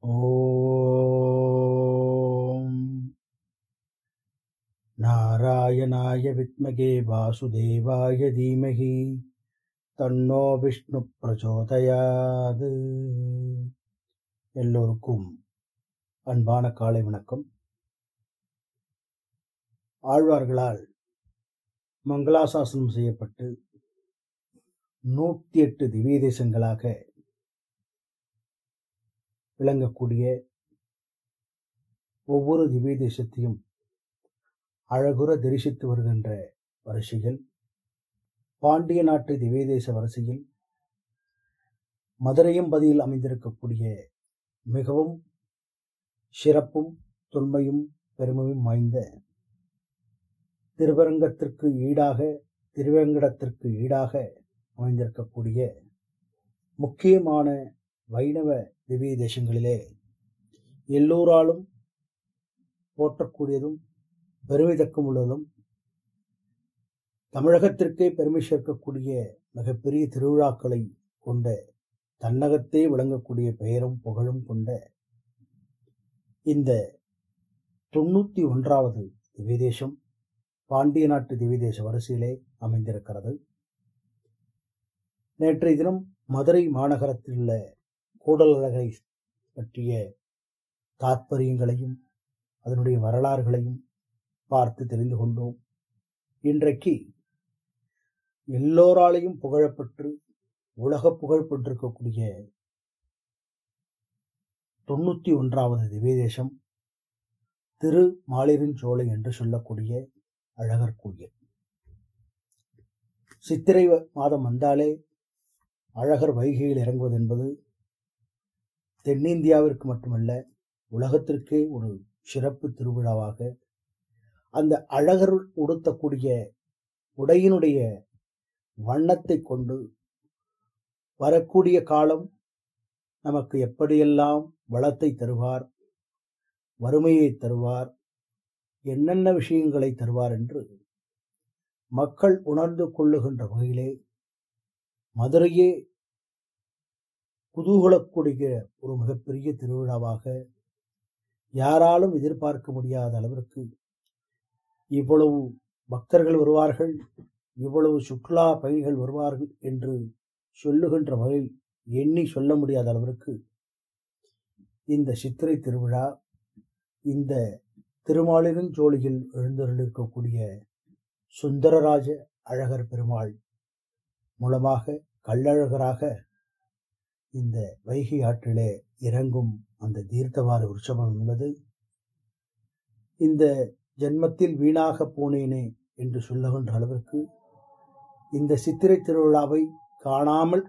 ஓம் नारायणाय வித்மகே வாசுதேவாய தீமகி தன்னோ விஷ்ணு பிரச்சோதயாது எல்லோருக்கும் அன்பான காலை வணக்கம் ஆழ்வார்களால் மங்களாசாசனம் செய்யப்பட்டு நூற்றி எட்டு திவ்ய தேசங்களாக விளங்கக்கூடிய ஒவ்வொரு திவ்ய தேசத்தையும் அழகுற தரிசித்து வருகின்ற வரிசையில் பாண்டிய நாட்டு திவ்ய தேச வரிசையில் மதுரையும் பதியில் அமைந்திருக்கக்கூடிய மிகவும் சிறப்பும் தொன்மையும் பெருமையும் வாய்ந்த திருவரங்கத்திற்கு ஈடாக திருவேங்கடத்திற்கு ஈடாக அமைந்திருக்கக்கூடிய முக்கியமான வைணவ திவ்ய தேசங்களிலே எல்லோராலும் போற்றக்கூடியதும் பெருமிதக்கம் உள்ளதும் தமிழகத்திற்கே பெருமை சேர்க்கக்கூடிய மிகப்பெரிய திருவிழாக்களை கொண்ட தன்னகத்தே விளங்கக்கூடிய பெயரும் புகழும் கொண்ட இந்த தொண்ணூற்றி ஒன்றாவது திவ்யதேசம் பாண்டிய நாட்டு திவ்யதேச வரிசையிலே அமைந்திருக்கிறது நேற்றைய தினம் மதுரை மாநகரத்தில் உள்ள கூடலழகை பற்றிய தாற்பயங்களையும் அதனுடைய வரலாறுகளையும் பார்த்து தெரிந்து கொண்டோம் இன்றைக்கு எல்லோராலையும் புகழப்பெற்று உலக புகழ் பெற்றிருக்கக்கூடிய தொண்ணூத்தி ஒன்றாவது தேசம் திரு மாளிரிஞ்சோலை என்று சொல்லக்கூடிய அழகர் கோயில் சித்திரை மாதம் வந்தாலே அழகர் வைகையில் இறங்குவது என்பது தென்னிந்தியாவிற்கு மட்டுமல்ல உலகத்திற்கே ஒரு சிறப்பு திருவிழாவாக அந்த அழகர் உடுத்தக்கூடிய உடையினுடைய வண்ணத்தை கொண்டு வரக்கூடிய காலம் நமக்கு எப்படியெல்லாம் வளத்தை தருவார் வறுமையை தருவார் என்னென்ன விஷயங்களை தருவார் என்று மக்கள் உணர்ந்து கொள்ளுகின்ற வகையிலே மதுரையே குதூகலக்கூடிய ஒரு மிகப்பெரிய திருவிழாவாக யாராலும் எதிர்பார்க்க முடியாத அளவிற்கு இவ்வளவு பக்தர்கள் வருவார்கள் இவ்வளவு சுற்றுலா பயணிகள் வருவார்கள் என்று சொல்லுகின்ற வகையில் எண்ணி சொல்ல முடியாத அளவிற்கு இந்த சித்திரை திருவிழா இந்த திருமாலின் ஜோலியில் எழுந்தருளிருக்கக்கூடிய சுந்தரராஜ அழகர் பெருமாள் மூலமாக கள்ளழகராக இந்த வைகை ஆற்றிலே இறங்கும் அந்த தீர்த்தவார உற்சவம் உள்ளது இந்த ஜென்மத்தில் வீணாக போனேனே என்று சொல்லுகின்ற அளவிற்கு இந்த சித்திரை திருவிழாவை காணாமல்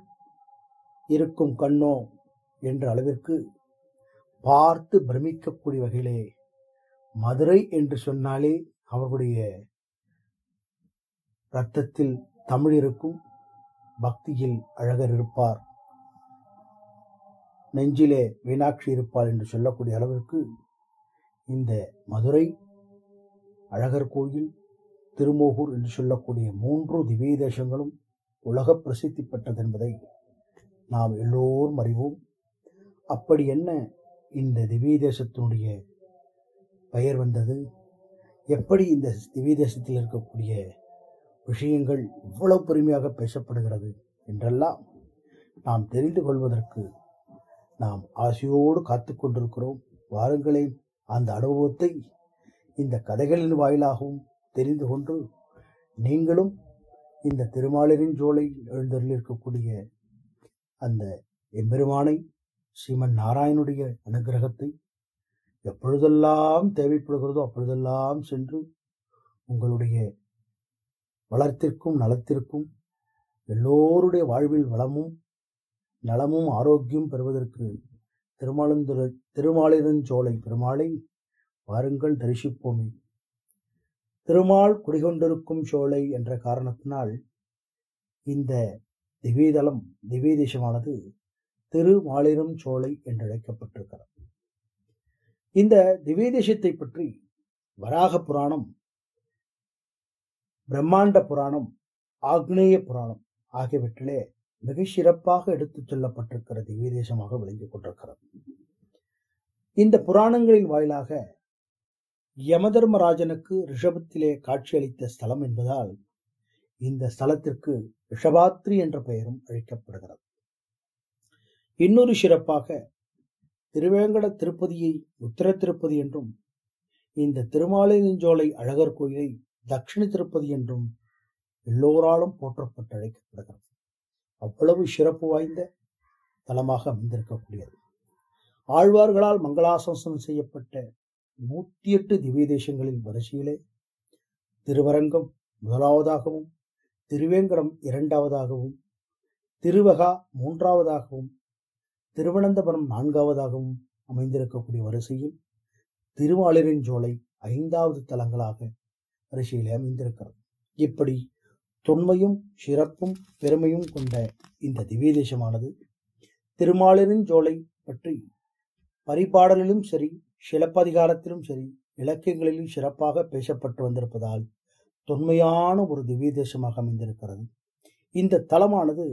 இருக்கும் கண்ணோ என்ற அளவிற்கு பார்த்து பிரமிக்கக்கூடிய வகையிலே மதுரை என்று சொன்னாலே அவர்களுடைய இரத்தத்தில் தமிழ் இருக்கும் பக்தியில் அழகர் இருப்பார் நெஞ்சிலே மீனாட்சி இருப்பாள் என்று சொல்லக்கூடிய அளவிற்கு இந்த மதுரை அழகர் கோயில் திருமோகூர் என்று சொல்லக்கூடிய மூன்று திவ்ய தேசங்களும் உலக பிரசித்தி பெற்றது என்பதை நாம் எல்லோரும் அறிவோம் அப்படி என்ன இந்த திவ்ய தேசத்தினுடைய பெயர் வந்தது எப்படி இந்த திவ்ய தேசத்தில் இருக்கக்கூடிய விஷயங்கள் இவ்வளவு பெருமையாக பேசப்படுகிறது என்றெல்லாம் நாம் தெரிந்து கொள்வதற்கு நாம் ஆசையோடு காத்து கொண்டிருக்கிறோம் வாருங்களே அந்த அனுபவத்தை இந்த கதைகளின் வாயிலாகவும் தெரிந்து கொண்டு நீங்களும் இந்த திருமாலின் ஜோலை இருக்கக்கூடிய அந்த எம்பெருமானை ஸ்ரீமன் நாராயணுடைய அனுகிரகத்தை எப்பொழுதெல்லாம் தேவைப்படுகிறதோ அப்பொழுதெல்லாம் சென்று உங்களுடைய வளர்த்திற்கும் நலத்திற்கும் எல்லோருடைய வாழ்வில் வளமும் நலமும் ஆரோக்கியம் பெறுவதற்கு திருமாலந்துர திருமாலிருஞ்சோலை பெருமாளை வாருங்கள் தரிசிப்போமே திருமால் குடிகொண்டிருக்கும் சோலை என்ற காரணத்தினால் இந்த திவீதளம் திவீதேசமானது திருமாலிரம் சோலை என்று அழைக்கப்பட்டிருக்கிறது இந்த திவேதேசத்தை பற்றி வராக புராணம் பிரம்மாண்ட புராணம் ஆக்னேய புராணம் ஆகியவற்றிலே மிக சிறப்பாக எடுத்துச் சொல்லப்பட்டிருக்கிறது வீதேசமாக விளங்கிக் கொண்டிருக்கிறது இந்த புராணங்களின் வாயிலாக யமதர்மராஜனுக்கு ரிஷபத்திலே காட்சியளித்த ஸ்தலம் என்பதால் இந்த ஸ்தலத்திற்கு ரிஷபாத்ரி என்ற பெயரும் அழைக்கப்படுகிறது இன்னொரு சிறப்பாக திருவேங்கட திருப்பதியை உத்தர திருப்பதி என்றும் இந்த திருமாலினஞ்சோலை அழகர் கோயிலை தட்சிண திருப்பதி என்றும் எல்லோராலும் போற்றப்பட்டு அழைக்கப்படுகிறது அவ்வளவு சிறப்பு வாய்ந்த தலமாக அமைந்திருக்கக்கூடியது ஆழ்வார்களால் மங்களாசோசனம் செய்யப்பட்ட நூற்றி எட்டு திவ்ய தேசங்களின் வரிசையிலே திருவரங்கம் முதலாவதாகவும் திருவேங்கடம் இரண்டாவதாகவும் திருவகா மூன்றாவதாகவும் திருவனந்தபுரம் நான்காவதாகவும் அமைந்திருக்கக்கூடிய வரிசையில் திருவாளிரின் ஜோலை ஐந்தாவது தலங்களாக வரிசையில் அமைந்திருக்கிறது இப்படி தொன்மையும் சிறப்பும் பெருமையும் கொண்ட இந்த திவ்ய தேசமானது திருமாலின் ஜோலை பற்றி பரிபாடலிலும் சரி சிலப்பதிகாரத்திலும் சரி இலக்கியங்களிலும் சிறப்பாக பேசப்பட்டு வந்திருப்பதால் தொன்மையான ஒரு திவ்ய தேசமாக அமைந்திருக்கிறது இந்த தலமானது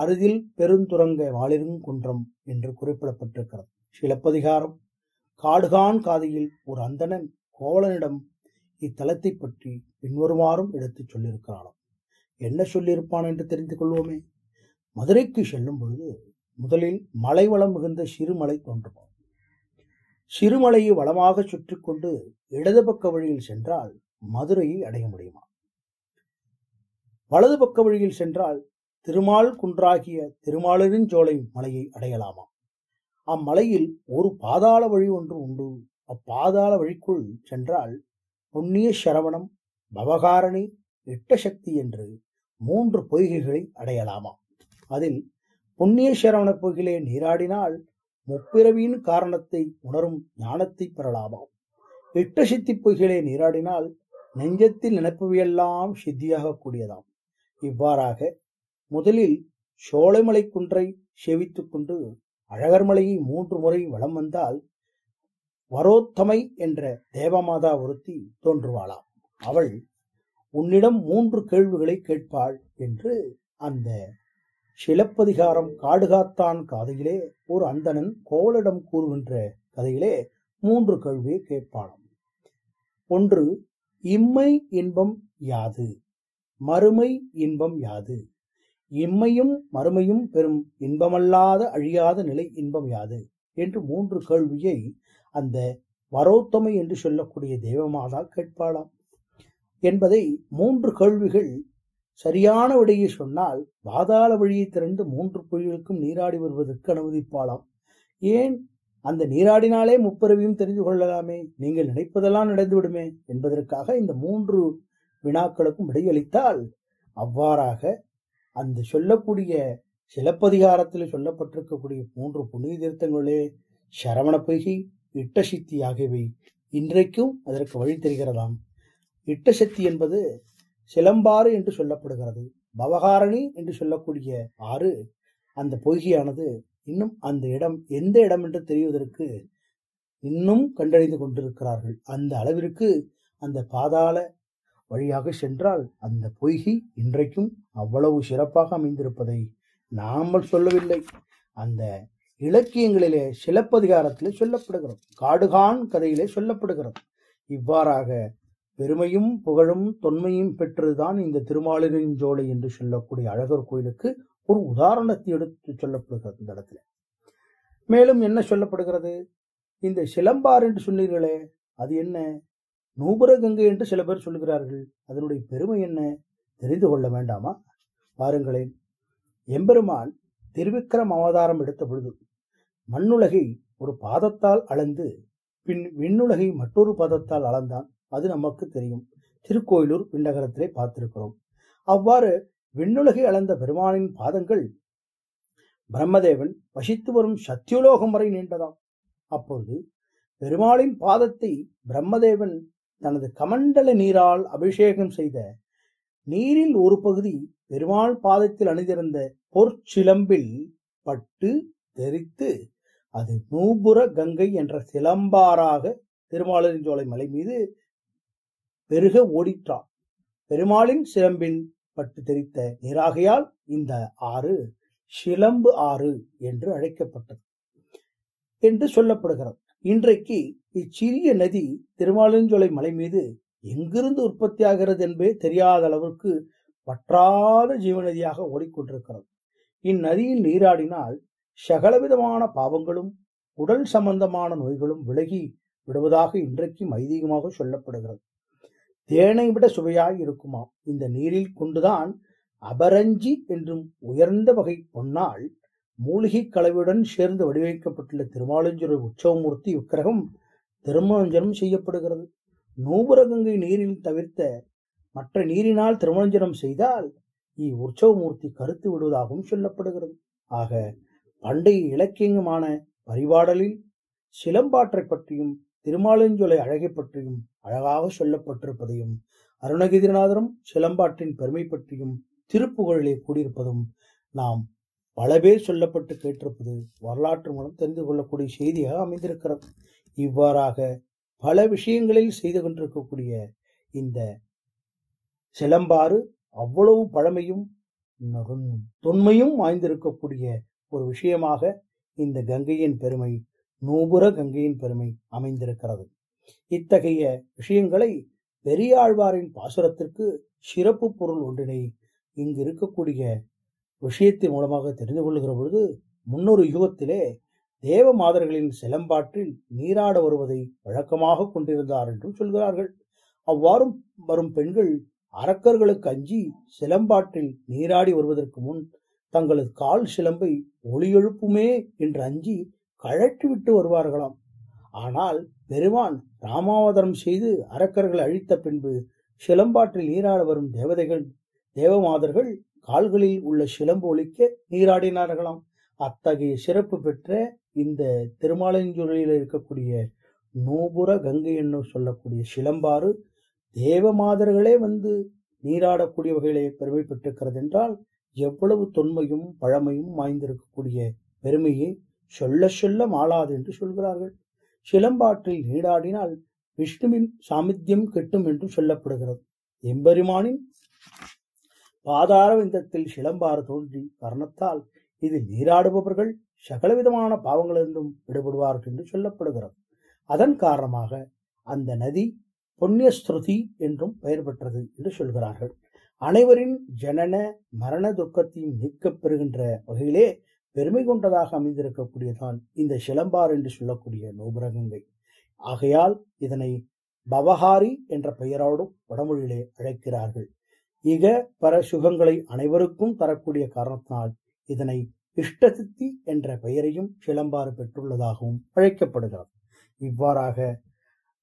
அருகில் பெருந்துரங்க வாளிருங் குன்றம் என்று குறிப்பிடப்பட்டிருக்கிறது சிலப்பதிகாரம் காடுகான் காதையில் ஒரு அந்தணன் கோவலனிடம் இத்தலத்தை பற்றி பின்வருமாறும் எடுத்துச் சொல்லியிருக்கிறானாம் என்ன சொல்லியிருப்பான் என்று தெரிந்து கொள்வோமே மதுரைக்கு செல்லும் பொழுது முதலில் மலை வளம் மிகுந்த சிறுமலை தோன்றுமா சிறுமலையை வளமாக சுற்றி கொண்டு இடது பக்க வழியில் சென்றால் மதுரையை அடைய முடியுமா வலது பக்க வழியில் சென்றால் திருமால் குன்றாகிய திருமாலரிஞ்சோலை மலையை அடையலாமா அம்மலையில் ஒரு பாதாள வழி ஒன்று உண்டு அப்பாதாள வழிக்குள் சென்றால் புண்ணிய சரவணம் பவகாரணி இட்ட சக்தி என்று மூன்று பொய்கைகளை அடையலாமா அதில் புண்ணிய சரவண பொய்கிலே நீராடினால் முப்பிறவியின் காரணத்தை உணரும் ஞானத்தை பெறலாமாம் இட்ட சித்தி பொய்களே நீராடினால் நெஞ்சத்தில் நினைப்பவையெல்லாம் சித்தியாக கூடியதாம் இவ்வாறாக முதலில் சோலைமலை குன்றை சேவித்து கொண்டு அழகர்மலையை மூன்று முறை வளம் வந்தால் வரோத்தமை என்ற தேவமாதா ஒருத்தி தோன்றுவாளாம் அவள் உன்னிடம் மூன்று கேள்விகளை கேட்பாள் என்று அந்த சிலப்பதிகாரம் காடுகாத்தான் காதையிலே ஒரு அந்தணன் கோவலிடம் கூறுகின்ற கதையிலே மூன்று கேள்வியை கேட்பாளாம் ஒன்று இம்மை இன்பம் யாது மறுமை இன்பம் யாது இம்மையும் மறுமையும் பெரும் இன்பமல்லாத அழியாத நிலை இன்பம் யாது என்று மூன்று கேள்வியை அந்த வரோத்தமை என்று சொல்லக்கூடிய தெய்வமாதா கேட்பாளாம் என்பதை மூன்று கேள்விகள் சரியான விடையை சொன்னால் பாதாள வழியை திரண்டு மூன்று புலிகளுக்கும் நீராடி வருவதற்கு அனுமதிப்பாளாம் ஏன் அந்த நீராடினாலே முப்பருவியும் தெரிந்து கொள்ளலாமே நீங்கள் நினைப்பதெல்லாம் நடந்துவிடுமே என்பதற்காக இந்த மூன்று வினாக்களுக்கும் விடையளித்தால் அவ்வாறாக அந்த சொல்லக்கூடிய சிலப்பதிகாரத்தில் சொல்லப்பட்டிருக்கக்கூடிய மூன்று புனித தீர்த்தங்களே சரவண பொய்கை இட்ட சித்தி ஆகியவை இன்றைக்கும் அதற்கு வழி தெரிகிறதாம் சக்தி என்பது சிலம்பாறு என்று சொல்லப்படுகிறது பவகாரணி என்று சொல்லக்கூடிய ஆறு அந்த பொய்கையானது இன்னும் அந்த இடம் எந்த இடம் என்று தெரிவதற்கு இன்னும் கண்டறிந்து கொண்டிருக்கிறார்கள் அந்த அளவிற்கு அந்த பாதாள வழியாக சென்றால் அந்த பொய்கி இன்றைக்கும் அவ்வளவு சிறப்பாக அமைந்திருப்பதை நாமல் சொல்லவில்லை அந்த இலக்கியங்களிலே சிலப்பதிகாரத்திலே சொல்லப்படுகிறோம் காடுகான் கதையிலே சொல்லப்படுகிறது இவ்வாறாக பெருமையும் புகழும் தொன்மையும் பெற்றதுதான் இந்த திருமாலினஞ்சோலை என்று சொல்லக்கூடிய அழகர் கோயிலுக்கு ஒரு உதாரணத்தை எடுத்து சொல்லப்படுகிறது இந்த இடத்துல மேலும் என்ன சொல்லப்படுகிறது இந்த சிலம்பார் என்று சொன்னீர்களே அது என்ன நூபுரகங்கை என்று சில பேர் சொல்கிறார்கள் அதனுடைய பெருமை என்ன தெரிந்து கொள்ள வேண்டாமா பாருங்களேன் எம்பெருமான் திருவிக்ரம் அவதாரம் எடுத்த பொழுது மண்ணுலகை ஒரு பாதத்தால் அளந்து பின் விண்ணுலகை மற்றொரு பாதத்தால் அளந்தான் அது நமக்கு தெரியும் திருக்கோயிலூர் பிண்டகரத்திலே பார்த்திருக்கிறோம் அவ்வாறு விண்ணுலகை அளந்த பெருமானின் பாதங்கள் பிரம்மதேவன் வசித்து வரும் சத்தியுலோகம் வரை நீண்டதாம் அப்பொழுது பெருமாளின் பாதத்தை பிரம்மதேவன் தனது கமண்டல நீரால் அபிஷேகம் செய்த நீரில் ஒரு பகுதி பெருமாள் பாதத்தில் அணிந்திருந்த பொற்சிலம்பில் பட்டு தெரித்து அது நூபுர கங்கை என்ற சிலம்பாராக திருமாலிருஞ்சோலை மலை மீது பெருக ஓடிற்றான் பெருமாளின் சிலம்பின் பட்டு தெரித்த நீராகையால் இந்த ஆறு சிலம்பு ஆறு என்று அழைக்கப்பட்டது என்று சொல்லப்படுகிறது இன்றைக்கு இச்சிறிய நதி திருமாலஞ்சோலை மலை மீது எங்கிருந்து உற்பத்தியாகிறது என்பதே தெரியாத அளவுக்கு வற்றாத ஜீவநதியாக ஓடிக்கொண்டிருக்கிறது இந்நதியில் நீராடினால் சகலவிதமான பாவங்களும் உடல் சம்பந்தமான நோய்களும் விலகி விடுவதாக இன்றைக்கும் ஐதீகமாக சொல்லப்படுகிறது தேனை விட சுவையாய் இருக்குமாம் இந்த நீரில் கொண்டுதான் அபரஞ்சி என்றும் உயர்ந்த வகை பொன்னால் மூலிகை கலவையுடன் சேர்ந்து வடிவமைக்கப்பட்டுள்ள திருமாலஞ்சுர உற்சவமூர்த்தி விக்கிரகம் திருமணஞ்சனம் செய்யப்படுகிறது நூபுரகங்கை நீரில் தவிர்த்த மற்ற நீரினால் திருமணஞ்சனம் செய்தால் இவ்வுற்சவமூர்த்தி கருத்து விடுவதாகவும் சொல்லப்படுகிறது ஆக பண்டைய இலக்கியங்கமான பரிபாடலில் சிலம்பாற்றை பற்றியும் திருமாலஞ்சோலை அழகை பற்றியும் அழகாக சொல்லப்பட்டிருப்பதையும் அருணகிரிநாதரும் சிலம்பாட்டின் பெருமை பற்றியும் திருப்புகழிலே கூடியிருப்பதும் நாம் பல பேர் சொல்லப்பட்டு கேட்டிருப்பது வரலாற்று மூலம் தெரிந்து கொள்ளக்கூடிய செய்தியாக அமைந்திருக்கிறது இவ்வாறாக பல விஷயங்களில் செய்து கொண்டிருக்கக்கூடிய இந்த சிலம்பாறு அவ்வளவு பழமையும் தொன்மையும் வாய்ந்திருக்கக்கூடிய ஒரு விஷயமாக இந்த கங்கையின் பெருமை நூபுர கங்கையின் பெருமை அமைந்திருக்கிறது இத்தகைய விஷயங்களை பெரியாழ்வாரின் பாசுரத்திற்கு சிறப்பு பொருள் ஒன்றினை இங்கு இருக்கக்கூடிய விஷயத்தின் மூலமாக தெரிந்து கொள்ளுகிற பொழுது முன்னொரு யுகத்திலே தேவ மாதர்களின் சிலம்பாற்றில் நீராட வருவதை வழக்கமாக கொண்டிருந்தார் என்றும் சொல்கிறார்கள் அவ்வாறும் வரும் பெண்கள் அரக்கர்களுக்கு அஞ்சி சிலம்பாற்றில் நீராடி வருவதற்கு முன் தங்களது கால் சிலம்பை ஒளியெழுப்புமே என்று அஞ்சி கழற்றிவிட்டு வருவார்களாம் ஆனால் பெருமான் ராமாவதரம் செய்து அரக்கர்களை அழித்த பின்பு சிலம்பாற்றில் நீராட வரும் தேவதைகள் தேவமாதர்கள் கால்களில் உள்ள சிலம்பு ஒழிக்க நீராடினார்களாம் அத்தகைய சிறப்பு பெற்ற இந்த திருமாலஞ்சுரையில் இருக்கக்கூடிய நூபுர கங்கை என்று சொல்லக்கூடிய சிலம்பாறு தேவமாதர்களே வந்து நீராடக்கூடிய வகையிலே பெருமை பெற்றிருக்கிறது என்றால் எவ்வளவு தொன்மையும் பழமையும் வாய்ந்திருக்கக்கூடிய பெருமையை சொல்ல சொல்ல மாளாது என்று சொல்கிறார்கள் சிலம்பாற்றில் நீராடினால் விஷ்ணுவின் சாமித்தியம் கெட்டும் என்று சொல்லப்படுகிறது எம்பெருமானின் பாதார விந்தத்தில் சிலம்பாறு தோன்றி வர்ணத்தால் இதில் நீராடுபவர்கள் சகலவிதமான பாவங்களிலிருந்தும் விடுபடுவார்கள் என்று சொல்லப்படுகிறது அதன் காரணமாக அந்த நதி புண்ணியஸ்ருதி என்றும் பெயர் பெற்றது என்று சொல்கிறார்கள் அனைவரின் ஜனன மரண துக்கத்தையும் நீக்கப் பெறுகின்ற வகையிலே பெருமை கொண்டதாக அமைந்திருக்கக்கூடியதான் இந்த சிலம்பார் என்று சொல்லக்கூடிய நோபுரகங்கை ஆகையால் இதனை பவஹாரி என்ற பெயரோடும் வடமொழியிலே அழைக்கிறார்கள் இக பர சுகங்களை அனைவருக்கும் தரக்கூடிய காரணத்தினால் இதனை இஷ்டசித்தி என்ற பெயரையும் சிலம்பாறு பெற்றுள்ளதாகவும் அழைக்கப்படுகிறது இவ்வாறாக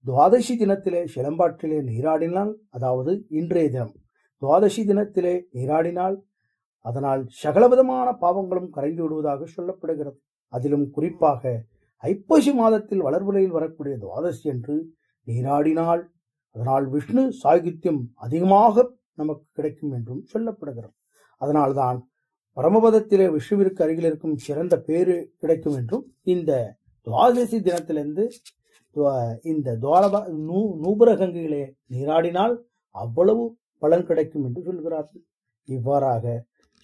துவாதசி தினத்திலே சிலம்பாற்றிலே நீராடினால் அதாவது இன்றைய தினம் துவாதசி தினத்திலே நீராடினால் அதனால் சகலவிதமான பாவங்களும் கரைந்து விடுவதாக சொல்லப்படுகிறது அதிலும் குறிப்பாக ஐப்பசி மாதத்தில் வளர்வுலையில் வரக்கூடிய துவாதசி என்று நீராடினால் அதனால் விஷ்ணு சாகித்யம் அதிகமாக நமக்கு கிடைக்கும் என்றும் சொல்லப்படுகிறது அதனால்தான் பரமபதத்திலே விஷ்ணுவிற்கு அருகில் இருக்கும் சிறந்த பேரு கிடைக்கும் என்றும் இந்த துவாதசி தினத்திலிருந்து இந்த துவாரபா நூ நூபுரகங்கிலே நீராடினால் அவ்வளவு பலன் கிடைக்கும் என்று சொல்கிறார்கள் இவ்வாறாக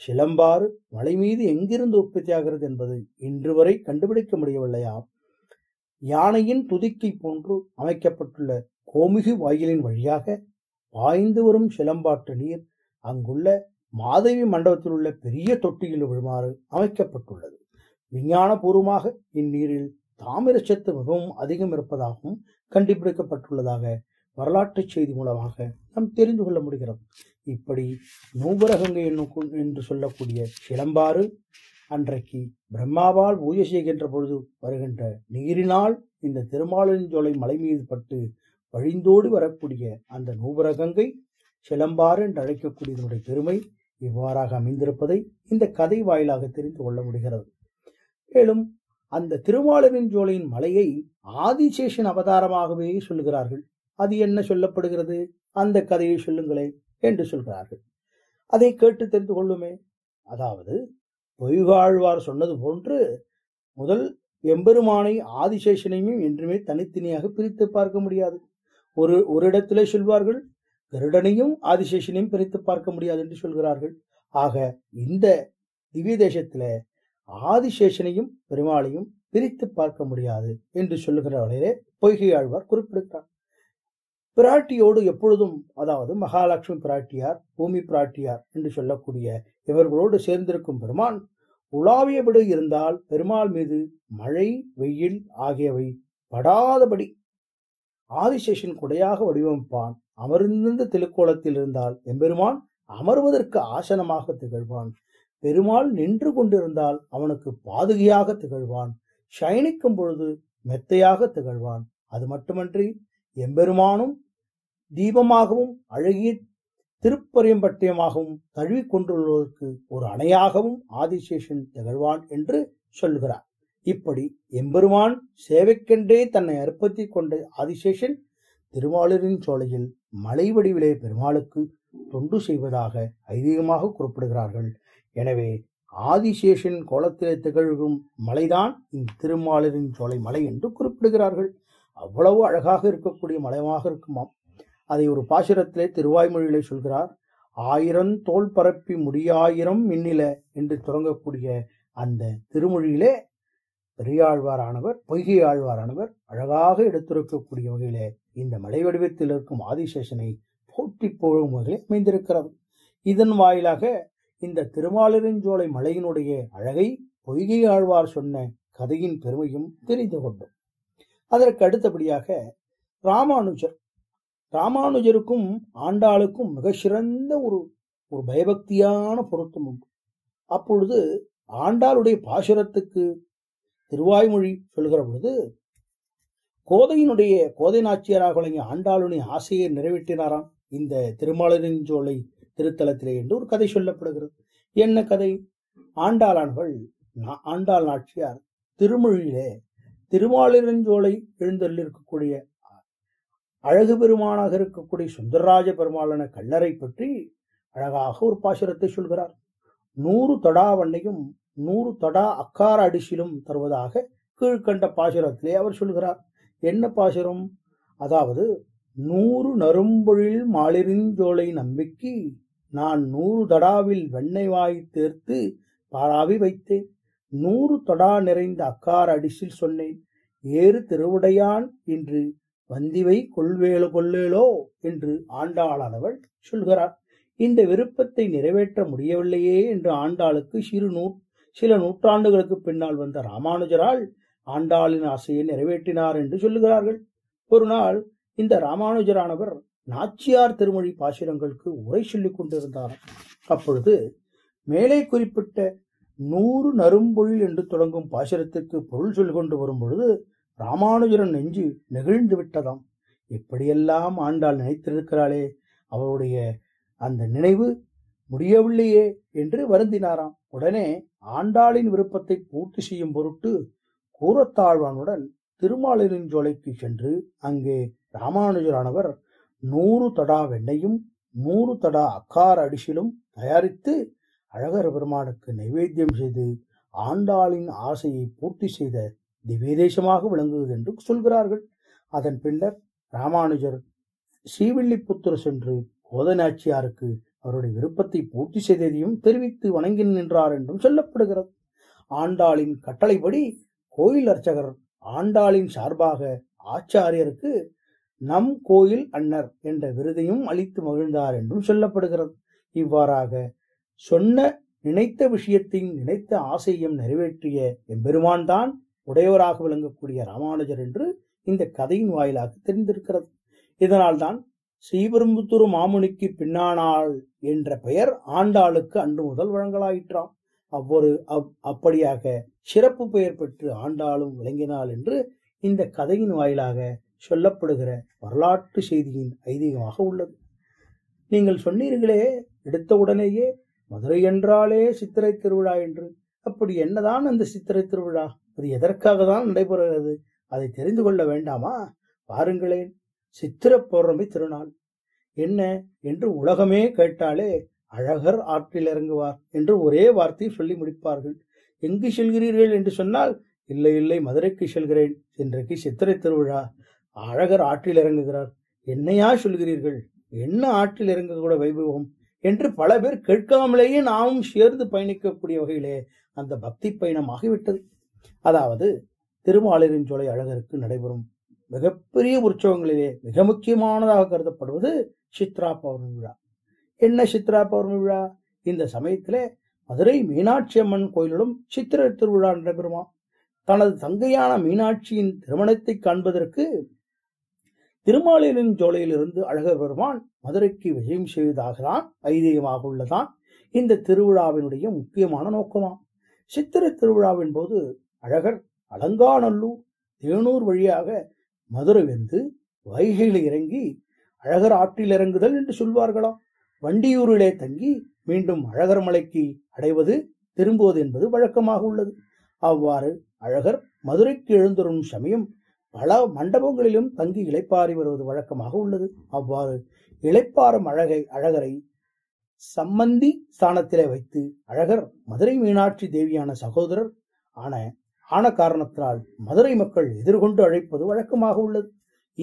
சிலம்பாறு மலை மீது எங்கிருந்து உற்பத்தியாகிறது என்பது இன்று வரை கண்டுபிடிக்க முடியவில்லையா யானையின் துதிக்கை போன்று அமைக்கப்பட்டுள்ள கோமிகு வாயிலின் வழியாக பாய்ந்து வரும் சிலம்பாற்று நீர் அங்குள்ள மாதவி மண்டபத்தில் உள்ள பெரிய தொட்டியில் விழுமாறு அமைக்கப்பட்டுள்ளது விஞ்ஞானபூர்வமாக இந்நீரில் தாமிரச்சத்து மிகவும் அதிகம் இருப்பதாகவும் கண்டுபிடிக்கப்பட்டுள்ளதாக வரலாற்று செய்தி மூலமாக நாம் தெரிந்து கொள்ள முடிகிறது இப்படி நூபரகங்கை என்னும் என்று சொல்லக்கூடிய சிலம்பாறு அன்றைக்கு பிரம்மாவால் பூஜை செய்கின்ற பொழுது வருகின்ற நீரினால் இந்த திருமாலின்சோலை மலை மீது பட்டு வழிந்தோடு வரக்கூடிய அந்த நூபரகங்கை சிலம்பாறு என்று அழைக்கக்கூடியதனுடைய பெருமை இவ்வாறாக அமைந்திருப்பதை இந்த கதை வாயிலாக தெரிந்து கொள்ள முடிகிறது மேலும் அந்த திருமாலரின் ஜோலையின் மலையை ஆதிசேஷன் அவதாரமாகவே சொல்லுகிறார்கள் அது என்ன சொல்லப்படுகிறது அந்த கதையை சொல்லுங்களேன் என்று சொல்கிறார்கள் அதை கேட்டு தெரிந்து கொள்ளுமே அதாவது பொய்வாழ்வார் சொன்னது போன்று முதல் எம்பெருமானை ஆதிசேஷனையும் என்றுமே தனித்தனியாக பிரித்து பார்க்க முடியாது ஒரு ஒரு இடத்திலே சொல்வார்கள் கருடனையும் ஆதிசேஷனையும் பிரித்து பார்க்க முடியாது என்று சொல்கிறார்கள் ஆக இந்த திவ்ய தேசத்தில் ஆதிசேஷனையும் பெருமாளையும் பிரித்து பார்க்க முடியாது என்று சொல்லுகிற வகையிலே பொய்கையாழ்வார் குறிப்பிடுகிறார் பிராட்டியோடு எப்பொழுதும் அதாவது மகாலட்சுமி பிராட்டியார் பூமி பிராட்டியார் என்று சொல்லக்கூடிய இவர்களோடு சேர்ந்திருக்கும் பெருமான் உலாவியபடி இருந்தால் பெருமாள் மீது மழை வெயில் ஆகியவை படாதபடி ஆதிசேஷன் குடையாக வடிவமைப்பான் அமர்ந்திருந்த திருக்கோலத்தில் இருந்தால் எம்பெருமான் அமர்வதற்கு ஆசனமாக திகழ்வான் பெருமாள் நின்று கொண்டிருந்தால் அவனுக்கு பாதுகையாக திகழ்வான் ஷயனிக்கும் பொழுது மெத்தையாக திகழ்வான் அது மட்டுமன்றி எம்பெருமானும் தீபமாகவும் அழகிய திருப்பரியம்பட்டியமாகவும் கொண்டுள்ளவருக்கு ஒரு அணையாகவும் ஆதிசேஷன் திகழ்வான் என்று சொல்கிறார் இப்படி எம்பெருமான் சேவைக்கென்றே தன்னை அர்ப்பத்தி கொண்ட ஆதிசேஷன் திருமாலரின் சோலையில் மலை வடிவிலே பெருமாளுக்கு தொண்டு செய்வதாக ஐதீகமாக குறிப்பிடுகிறார்கள் எனவே ஆதிசேஷன் கோலத்திலே திகழும் மலைதான் இந்த திருமாலரின் சோலை மலை என்று குறிப்பிடுகிறார்கள் அவ்வளவு அழகாக இருக்கக்கூடிய மலையமாக இருக்குமாம் அதை ஒரு பாசுரத்திலே திருவாய்மொழியிலே சொல்கிறார் ஆயிரம் தோல் பரப்பி முடியாயிரம் மின்னில என்று தொடங்கக்கூடிய அந்த திருமொழியிலே பெரியாழ்வாரானவர் பொய்கை ஆழ்வாரானவர் அழகாக எடுத்துரைக்கக்கூடிய வகையிலே இந்த மலை வடிவத்தில் இருக்கும் ஆதிசேஷனை போட்டி போகும் வகையில் அமைந்திருக்கிறது இதன் வாயிலாக இந்த திருமாலிருஞ்சோலை மலையினுடைய அழகை பொய்கை ஆழ்வார் சொன்ன கதையின் பெருமையும் தெரிந்து கொண்டோம் அதற்கு அடுத்தபடியாக ராமானுஜர் ராமானுஜருக்கும் ஆண்டாளுக்கும் மிக சிறந்த ஒரு ஒரு பயபக்தியான பொருத்தம் உண்டு அப்பொழுது ஆண்டாளுடைய பாசுரத்துக்கு திருவாய்மொழி சொல்கிற பொழுது கோதையினுடைய கோதை நாச்சியராக வழங்கிய ஆண்டாளுடைய ஆசையை நிறைவேற்றினாராம் இந்த திருமாலினஞ்சோலை திருத்தலத்திலே என்று ஒரு கதை சொல்லப்படுகிறது என்ன கதை ஆண்டாளானவள் ஆண்டாள் நாச்சியார் திருமொழியிலே திருமாலினஞ்சோலை எழுந்தருள் இருக்கக்கூடிய அழகு பெருமானாக இருக்கக்கூடிய சுந்தரராஜ பெருமாளன கல்லறை பற்றி அழகாக ஒரு பாசுரத்தை சொல்கிறார் நூறு வண்ணையும் நூறு தொடா அக்கார அடிசிலும் தருவதாக கீழ்கண்ட பாசுரத்திலே அவர் சொல்கிறார் என்ன பாசுரம் அதாவது நூறு நரும்பொழில் மாளிருஞ்சோலை நம்பிக்கை நான் நூறு தடாவில் வெண்ணெய் வாய் தேர்த்து பாராவி வைத்தேன் நூறு தொடா நிறைந்த அக்கார அடிசில் சொன்னேன் ஏறு திருவுடையான் என்று வந்திவை கொள்வேலோ கொள்ளேளோ என்று ஆண்டாளானவள் சொல்கிறார் இந்த விருப்பத்தை நிறைவேற்ற முடியவில்லையே என்று ஆண்டாளுக்கு சிறு நூ சில நூற்றாண்டுகளுக்கு பின்னால் வந்த ராமானுஜரால் ஆண்டாளின் ஆசையை நிறைவேற்றினார் என்று சொல்லுகிறார்கள் ஒரு நாள் இந்த ராமானுஜரானவர் நாச்சியார் திருமொழி பாசுரங்களுக்கு உரை சொல்லிக் கொண்டிருந்தார் அப்பொழுது மேலே குறிப்பிட்ட நூறு நரும்பொழில் என்று தொடங்கும் பாசுரத்திற்கு பொருள் சொல்லிக் கொண்டு வரும் பொழுது ராமானுஜரன் நெஞ்சு நெகிழ்ந்து விட்டதாம் எப்படியெல்லாம் ஆண்டாள் நினைத்திருக்கிறாளே அவருடைய அந்த நினைவு முடியவில்லையே என்று வருந்தினாராம் உடனே ஆண்டாளின் விருப்பத்தை பூர்த்தி செய்யும் பொருட்டு கூரத்தாழ்வானுடன் திருமாலின் ஜோலைக்கு சென்று அங்கே ராமானுஜரானவர் நூறு தடா வெண்ணையும் நூறு தடா அக்கார அடிசிலும் தயாரித்து அழகர் பெருமானுக்கு நைவேத்தியம் செய்து ஆண்டாளின் ஆசையை பூர்த்தி செய்த திவ்யதேசமாக விளங்குவது என்று சொல்கிறார்கள் அதன் பின்னர் ராமானுஜர் ஸ்ரீவில்லிபுத்திர சென்று போதனாச்சியாருக்கு அவருடைய விருப்பத்தை பூர்த்தி செய்ததையும் தெரிவித்து வணங்கி நின்றார் என்றும் சொல்லப்படுகிறது ஆண்டாளின் கட்டளைப்படி கோயில் அர்ச்சகர் ஆண்டாளின் சார்பாக ஆச்சாரியருக்கு நம் கோயில் அன்னர் என்ற விருதையும் அளித்து மகிழ்ந்தார் என்றும் சொல்லப்படுகிறது இவ்வாறாக சொன்ன நினைத்த விஷயத்தின் நினைத்த ஆசையும் நிறைவேற்றிய எம்பெருமான் தான் உடையவராக விளங்கக்கூடிய ராமானுஜர் என்று இந்த கதையின் வாயிலாக தெரிந்திருக்கிறது இதனால்தான் ஸ்ரீபெரும்புத்தூர் மாமுனிக்கு பின்னானாள் என்ற பெயர் ஆண்டாளுக்கு அன்று முதல் வழங்கலாயிற்றாம் அவ்வொரு அவ் அப்படியாக சிறப்பு பெயர் பெற்று ஆண்டாளும் விளங்கினாள் என்று இந்த கதையின் வாயிலாக சொல்லப்படுகிற வரலாற்று செய்தியின் ஐதீகமாக உள்ளது நீங்கள் சொன்னீர்களே உடனேயே மதுரை என்றாலே சித்திரை திருவிழா என்று அப்படி என்னதான் அந்த சித்திரை திருவிழா அது எதற்காக தான் நடைபெறுகிறது அதை தெரிந்து கொள்ள வேண்டாமா பாருங்களேன் சித்திர பௌர்ணமி திருநாள் என்ன என்று உலகமே கேட்டாலே அழகர் ஆற்றில் இறங்குவார் என்று ஒரே வார்த்தை சொல்லி முடிப்பார்கள் எங்கு செல்கிறீர்கள் என்று சொன்னால் இல்லை இல்லை மதுரைக்கு செல்கிறேன் இன்றைக்கு சித்திரை திருவிழா அழகர் ஆற்றில் இறங்குகிறார் என்னையா சொல்கிறீர்கள் என்ன ஆற்றில் இறங்கக்கூட வைபவம் என்று பல பேர் கேட்காமலேயே நாமும் சேர்ந்து பயணிக்கக்கூடிய வகையிலே அந்த பக்தி பயணம் ஆகிவிட்டது அதாவது திருமாலிரின் சோலை அழகருக்கு நடைபெறும் மிகப்பெரிய உற்சவங்களிலே மிக முக்கியமானதாக கருதப்படுவது சித்ரா பௌர்ணமி விழா என்ன சித்ரா பௌர்ணமி விழா இந்த சமயத்திலே மதுரை மீனாட்சி அம்மன் கோயிலிலும் சித்திரை திருவிழா நடைபெறுமா தனது தங்கையான மீனாட்சியின் திருமணத்தை காண்பதற்கு திருமாலிரின் ஜோலையிலிருந்து அழகர் பெருமான் மதுரைக்கு விஜயம் செய்வதாகத்தான் ஐதீகமாக உள்ளதான் இந்த திருவிழாவினுடைய முக்கியமான நோக்கமாம் சித்திரை திருவிழாவின் போது அழகர் அலங்காநல்லூர் தேனூர் வழியாக மதுரை வந்து வைகையில் இறங்கி அழகர் ஆற்றில் இறங்குதல் என்று சொல்வார்களாம் வண்டியூரிலே தங்கி மீண்டும் அழகர் மலைக்கு அடைவது திரும்புவது என்பது வழக்கமாக உள்ளது அவ்வாறு அழகர் மதுரைக்கு எழுந்துரும் சமயம் பல மண்டபங்களிலும் தங்கி இளைப்பாறி வருவது வழக்கமாக உள்ளது அவ்வாறு இளைப்பாறும் அழகை அழகரை சம்மந்தி ஸ்தானத்திலே வைத்து அழகர் மதுரை மீனாட்சி தேவியான சகோதரர் ஆன ஆன காரணத்தினால் மதுரை மக்கள் எதிர்கொண்டு அழைப்பது வழக்கமாக உள்ளது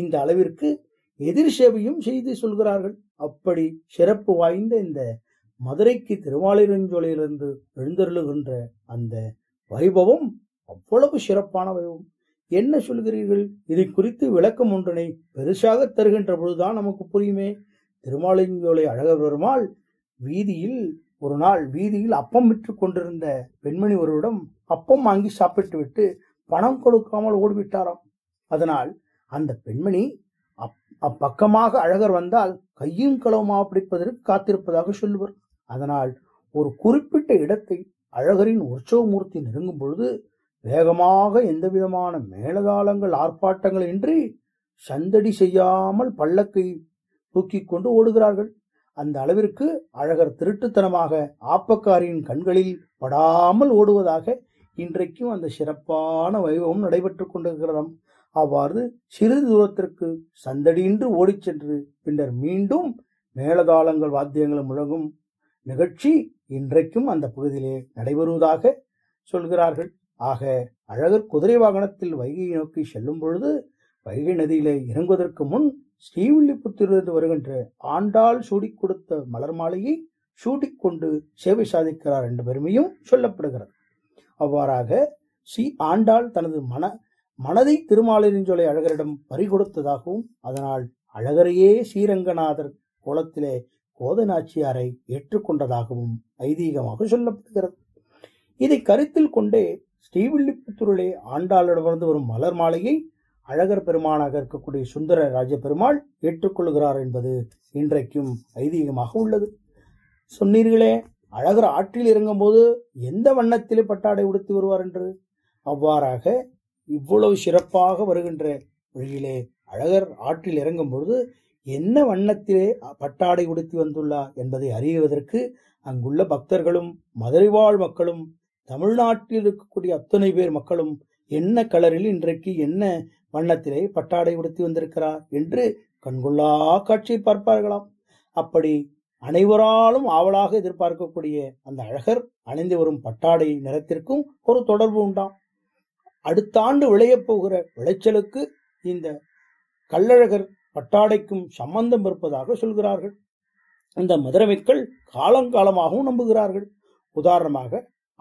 இந்த அளவிற்கு எதிர் சேவையும் செய்து சொல்கிறார்கள் அப்படி சிறப்பு வாய்ந்த இந்த மதுரைக்கு திருவாலிரஞ்சோலையிலிருந்து எழுந்தருளுகின்ற அந்த வைபவம் அவ்வளவு சிறப்பான வைபவம் என்ன சொல்கிறீர்கள் இதை குறித்து விளக்கம் ஒன்றினை பெருசாக தருகின்ற பொழுதுதான் நமக்கு புரியுமே திருமாலிங்கோலை அழகர் பெருமாள் வீதியில் ஒரு நாள் வீதியில் அப்பம் விற்று கொண்டிருந்த பெண்மணி ஒருவிடம் அப்பம் வாங்கி சாப்பிட்டு விட்டு பணம் கொடுக்காமல் ஓடிவிட்டாராம் அதனால் அந்த பெண்மணி அப்பக்கமாக அழகர் வந்தால் கையும் களவுமாக பிடிப்பதற்கு காத்திருப்பதாக சொல்லுவர் அதனால் ஒரு குறிப்பிட்ட இடத்தை அழகரின் உற்சவமூர்த்தி நெருங்கும் பொழுது வேகமாக எந்தவிதமான மேலதாளங்கள் ஆர்ப்பாட்டங்கள் இன்றி சந்தடி செய்யாமல் பல்லக்கை தூக்கி கொண்டு ஓடுகிறார்கள் அந்த அளவிற்கு அழகர் திருட்டுத்தனமாக ஆப்பக்காரியின் கண்களில் படாமல் ஓடுவதாக இன்றைக்கும் அந்த சிறப்பான வைபவம் நடைபெற்று கொண்டிருக்கிறதாம் அவ்வாறு சிறிது தூரத்திற்கு சந்தடியின்றி ஓடி சென்று பின்னர் மீண்டும் மேலதாளங்கள் வாத்தியங்கள் முழங்கும் நிகழ்ச்சி இன்றைக்கும் அந்த பகுதியிலே நடைபெறுவதாக சொல்கிறார்கள் ஆக அழகர் குதிரை வாகனத்தில் வைகையை நோக்கி செல்லும் பொழுது வைகை நதியிலே இறங்குவதற்கு முன் ஸ்ரீவில்லிபுத்திரிலிருந்து வருகின்ற ஆண்டாள் சூடிக் கொடுத்த மலர் மாலையை சூடிக்கொண்டு சேவை சாதிக்கிறார் என்ற பெருமையும் சொல்லப்படுகிறது அவ்வாறாக ஸ்ரீ ஆண்டாள் தனது மன மனதை திருமாலிருஞ்சோலை அழகரிடம் பறிகொடுத்ததாகவும் அதனால் அழகரையே ஸ்ரீரங்கநாதர் கோலத்திலே கோதநாச்சியாரை ஏற்றுக்கொண்டதாகவும் ஐதீகமாக சொல்லப்படுகிறது இதை கருத்தில் கொண்டே ஸ்ரீவில்லிபுத்தூரிலே ஆண்டாளிடமிருந்து வரும் மலர் மாலையை அழகர் பெருமானாக இருக்கக்கூடிய சுந்தர ராஜபெருமாள் ஏற்றுக்கொள்கிறார் என்பது இன்றைக்கும் ஐதீகமாக உள்ளது சொன்னீர்களே அழகர் ஆற்றில் இறங்கும்போது எந்த வண்ணத்திலே பட்டாடை உடுத்தி வருவார் என்று அவ்வாறாக இவ்வளவு சிறப்பாக வருகின்ற வழியிலே அழகர் ஆற்றில் இறங்கும் பொழுது என்ன வண்ணத்திலே பட்டாடை உடுத்தி வந்துள்ளார் என்பதை அறிவதற்கு அங்குள்ள பக்தர்களும் மதுரைவாழ் மக்களும் தமிழ்நாட்டில் இருக்கக்கூடிய அத்தனை பேர் மக்களும் என்ன கலரில் இன்றைக்கு என்ன வண்ணத்திலே பட்டாடை உடுத்தி வந்திருக்கிறார் என்று கண்கொள்ளா காட்சியை பார்ப்பார்களாம் அப்படி அனைவராலும் ஆவலாக எதிர்பார்க்கக்கூடிய அந்த அழகர் அணிந்து வரும் பட்டாடை நிறத்திற்கும் ஒரு தொடர்பு உண்டாம் அடுத்த ஆண்டு விளையப் போகிற விளைச்சலுக்கு இந்த கள்ளழகர் பட்டாடைக்கும் சம்பந்தம் இருப்பதாக சொல்கிறார்கள் இந்த மதுரை மக்கள் காலங்காலமாகவும் நம்புகிறார்கள் உதாரணமாக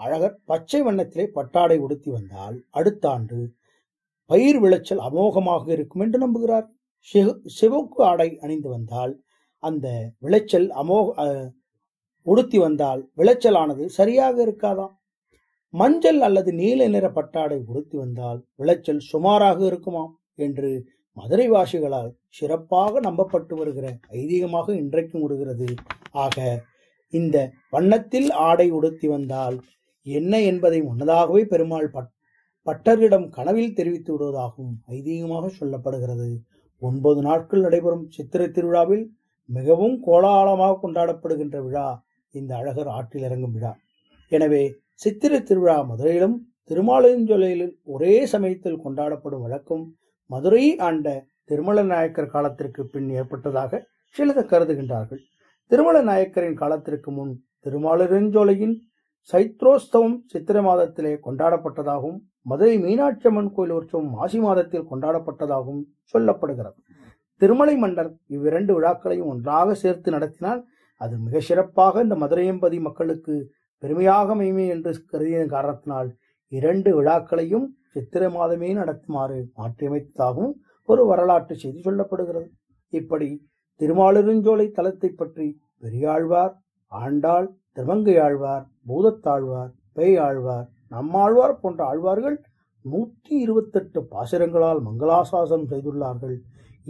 அழகர் பச்சை வண்ணத்திலே பட்டாடை உடுத்தி வந்தால் அடுத்த ஆண்டு பயிர் விளைச்சல் அமோகமாக இருக்கும் என்று நம்புகிறார் சிவப்பு ஆடை அணிந்து வந்தால் அந்த விளைச்சல் அமோ உடுத்தி வந்தால் விளைச்சலானது சரியாக இருக்காதாம் மஞ்சள் அல்லது நீல நிற பட்டாடை உடுத்தி வந்தால் விளைச்சல் சுமாராக இருக்குமாம் என்று மதுரை வாசிகளால் சிறப்பாக நம்பப்பட்டு வருகிற ஐதீகமாக இன்றைக்கும் விடுகிறது ஆக இந்த வண்ணத்தில் ஆடை உடுத்தி வந்தால் என்ன என்பதை முன்னதாகவே பெருமாள் பட் பட்டர்களிடம் கனவில் தெரிவித்து விடுவதாகவும் ஐதீகமாக சொல்லப்படுகிறது ஒன்பது நாட்கள் நடைபெறும் சித்திரை திருவிழாவில் மிகவும் கோலாகலமாக கொண்டாடப்படுகின்ற விழா இந்த அழகர் ஆற்றில் இறங்கும் விழா எனவே சித்திரை திருவிழா மதுரையிலும் திருமாலஞ்சொலையிலும் ஒரே சமயத்தில் கொண்டாடப்படும் வழக்கம் மதுரை ஆண்ட திருமல நாயக்கர் காலத்திற்கு பின் ஏற்பட்டதாக சிலர் கருதுகின்றார்கள் திருமல நாயக்கரின் காலத்திற்கு முன் திருமாலிருஞ்சோலையின் சைத்ரோஸ்தவம் சித்திரை மாதத்திலே கொண்டாடப்பட்டதாகவும் மதுரை மீனாட்சி அம்மன் கோயில் உற்சவம் மாசி மாதத்தில் கொண்டாடப்பட்டதாகவும் சொல்லப்படுகிறது திருமலை மன்னர் இவ்விரண்டு விழாக்களையும் ஒன்றாக சேர்த்து நடத்தினால் அது மிக சிறப்பாக இந்த மதுரையம்பதி மக்களுக்கு பெருமையாக மையமே என்று கருதிய காரணத்தினால் இரண்டு விழாக்களையும் சித்திரை மாதமே நடத்துமாறு மாற்றியமைத்ததாகவும் ஒரு வரலாற்று செய்தி சொல்லப்படுகிறது இப்படி திருமாலிருஞ்சோலை தலத்தை பற்றி பெரியாழ்வார் ஆண்டாள் திருமங்கையாழ்வார் பூதத்தாழ்வார் ஆழ்வார் நம்மாழ்வார் போன்ற ஆழ்வார்கள் நூற்றி இருபத்தெட்டு பாசுரங்களால் மங்களாசாசனம் செய்துள்ளார்கள்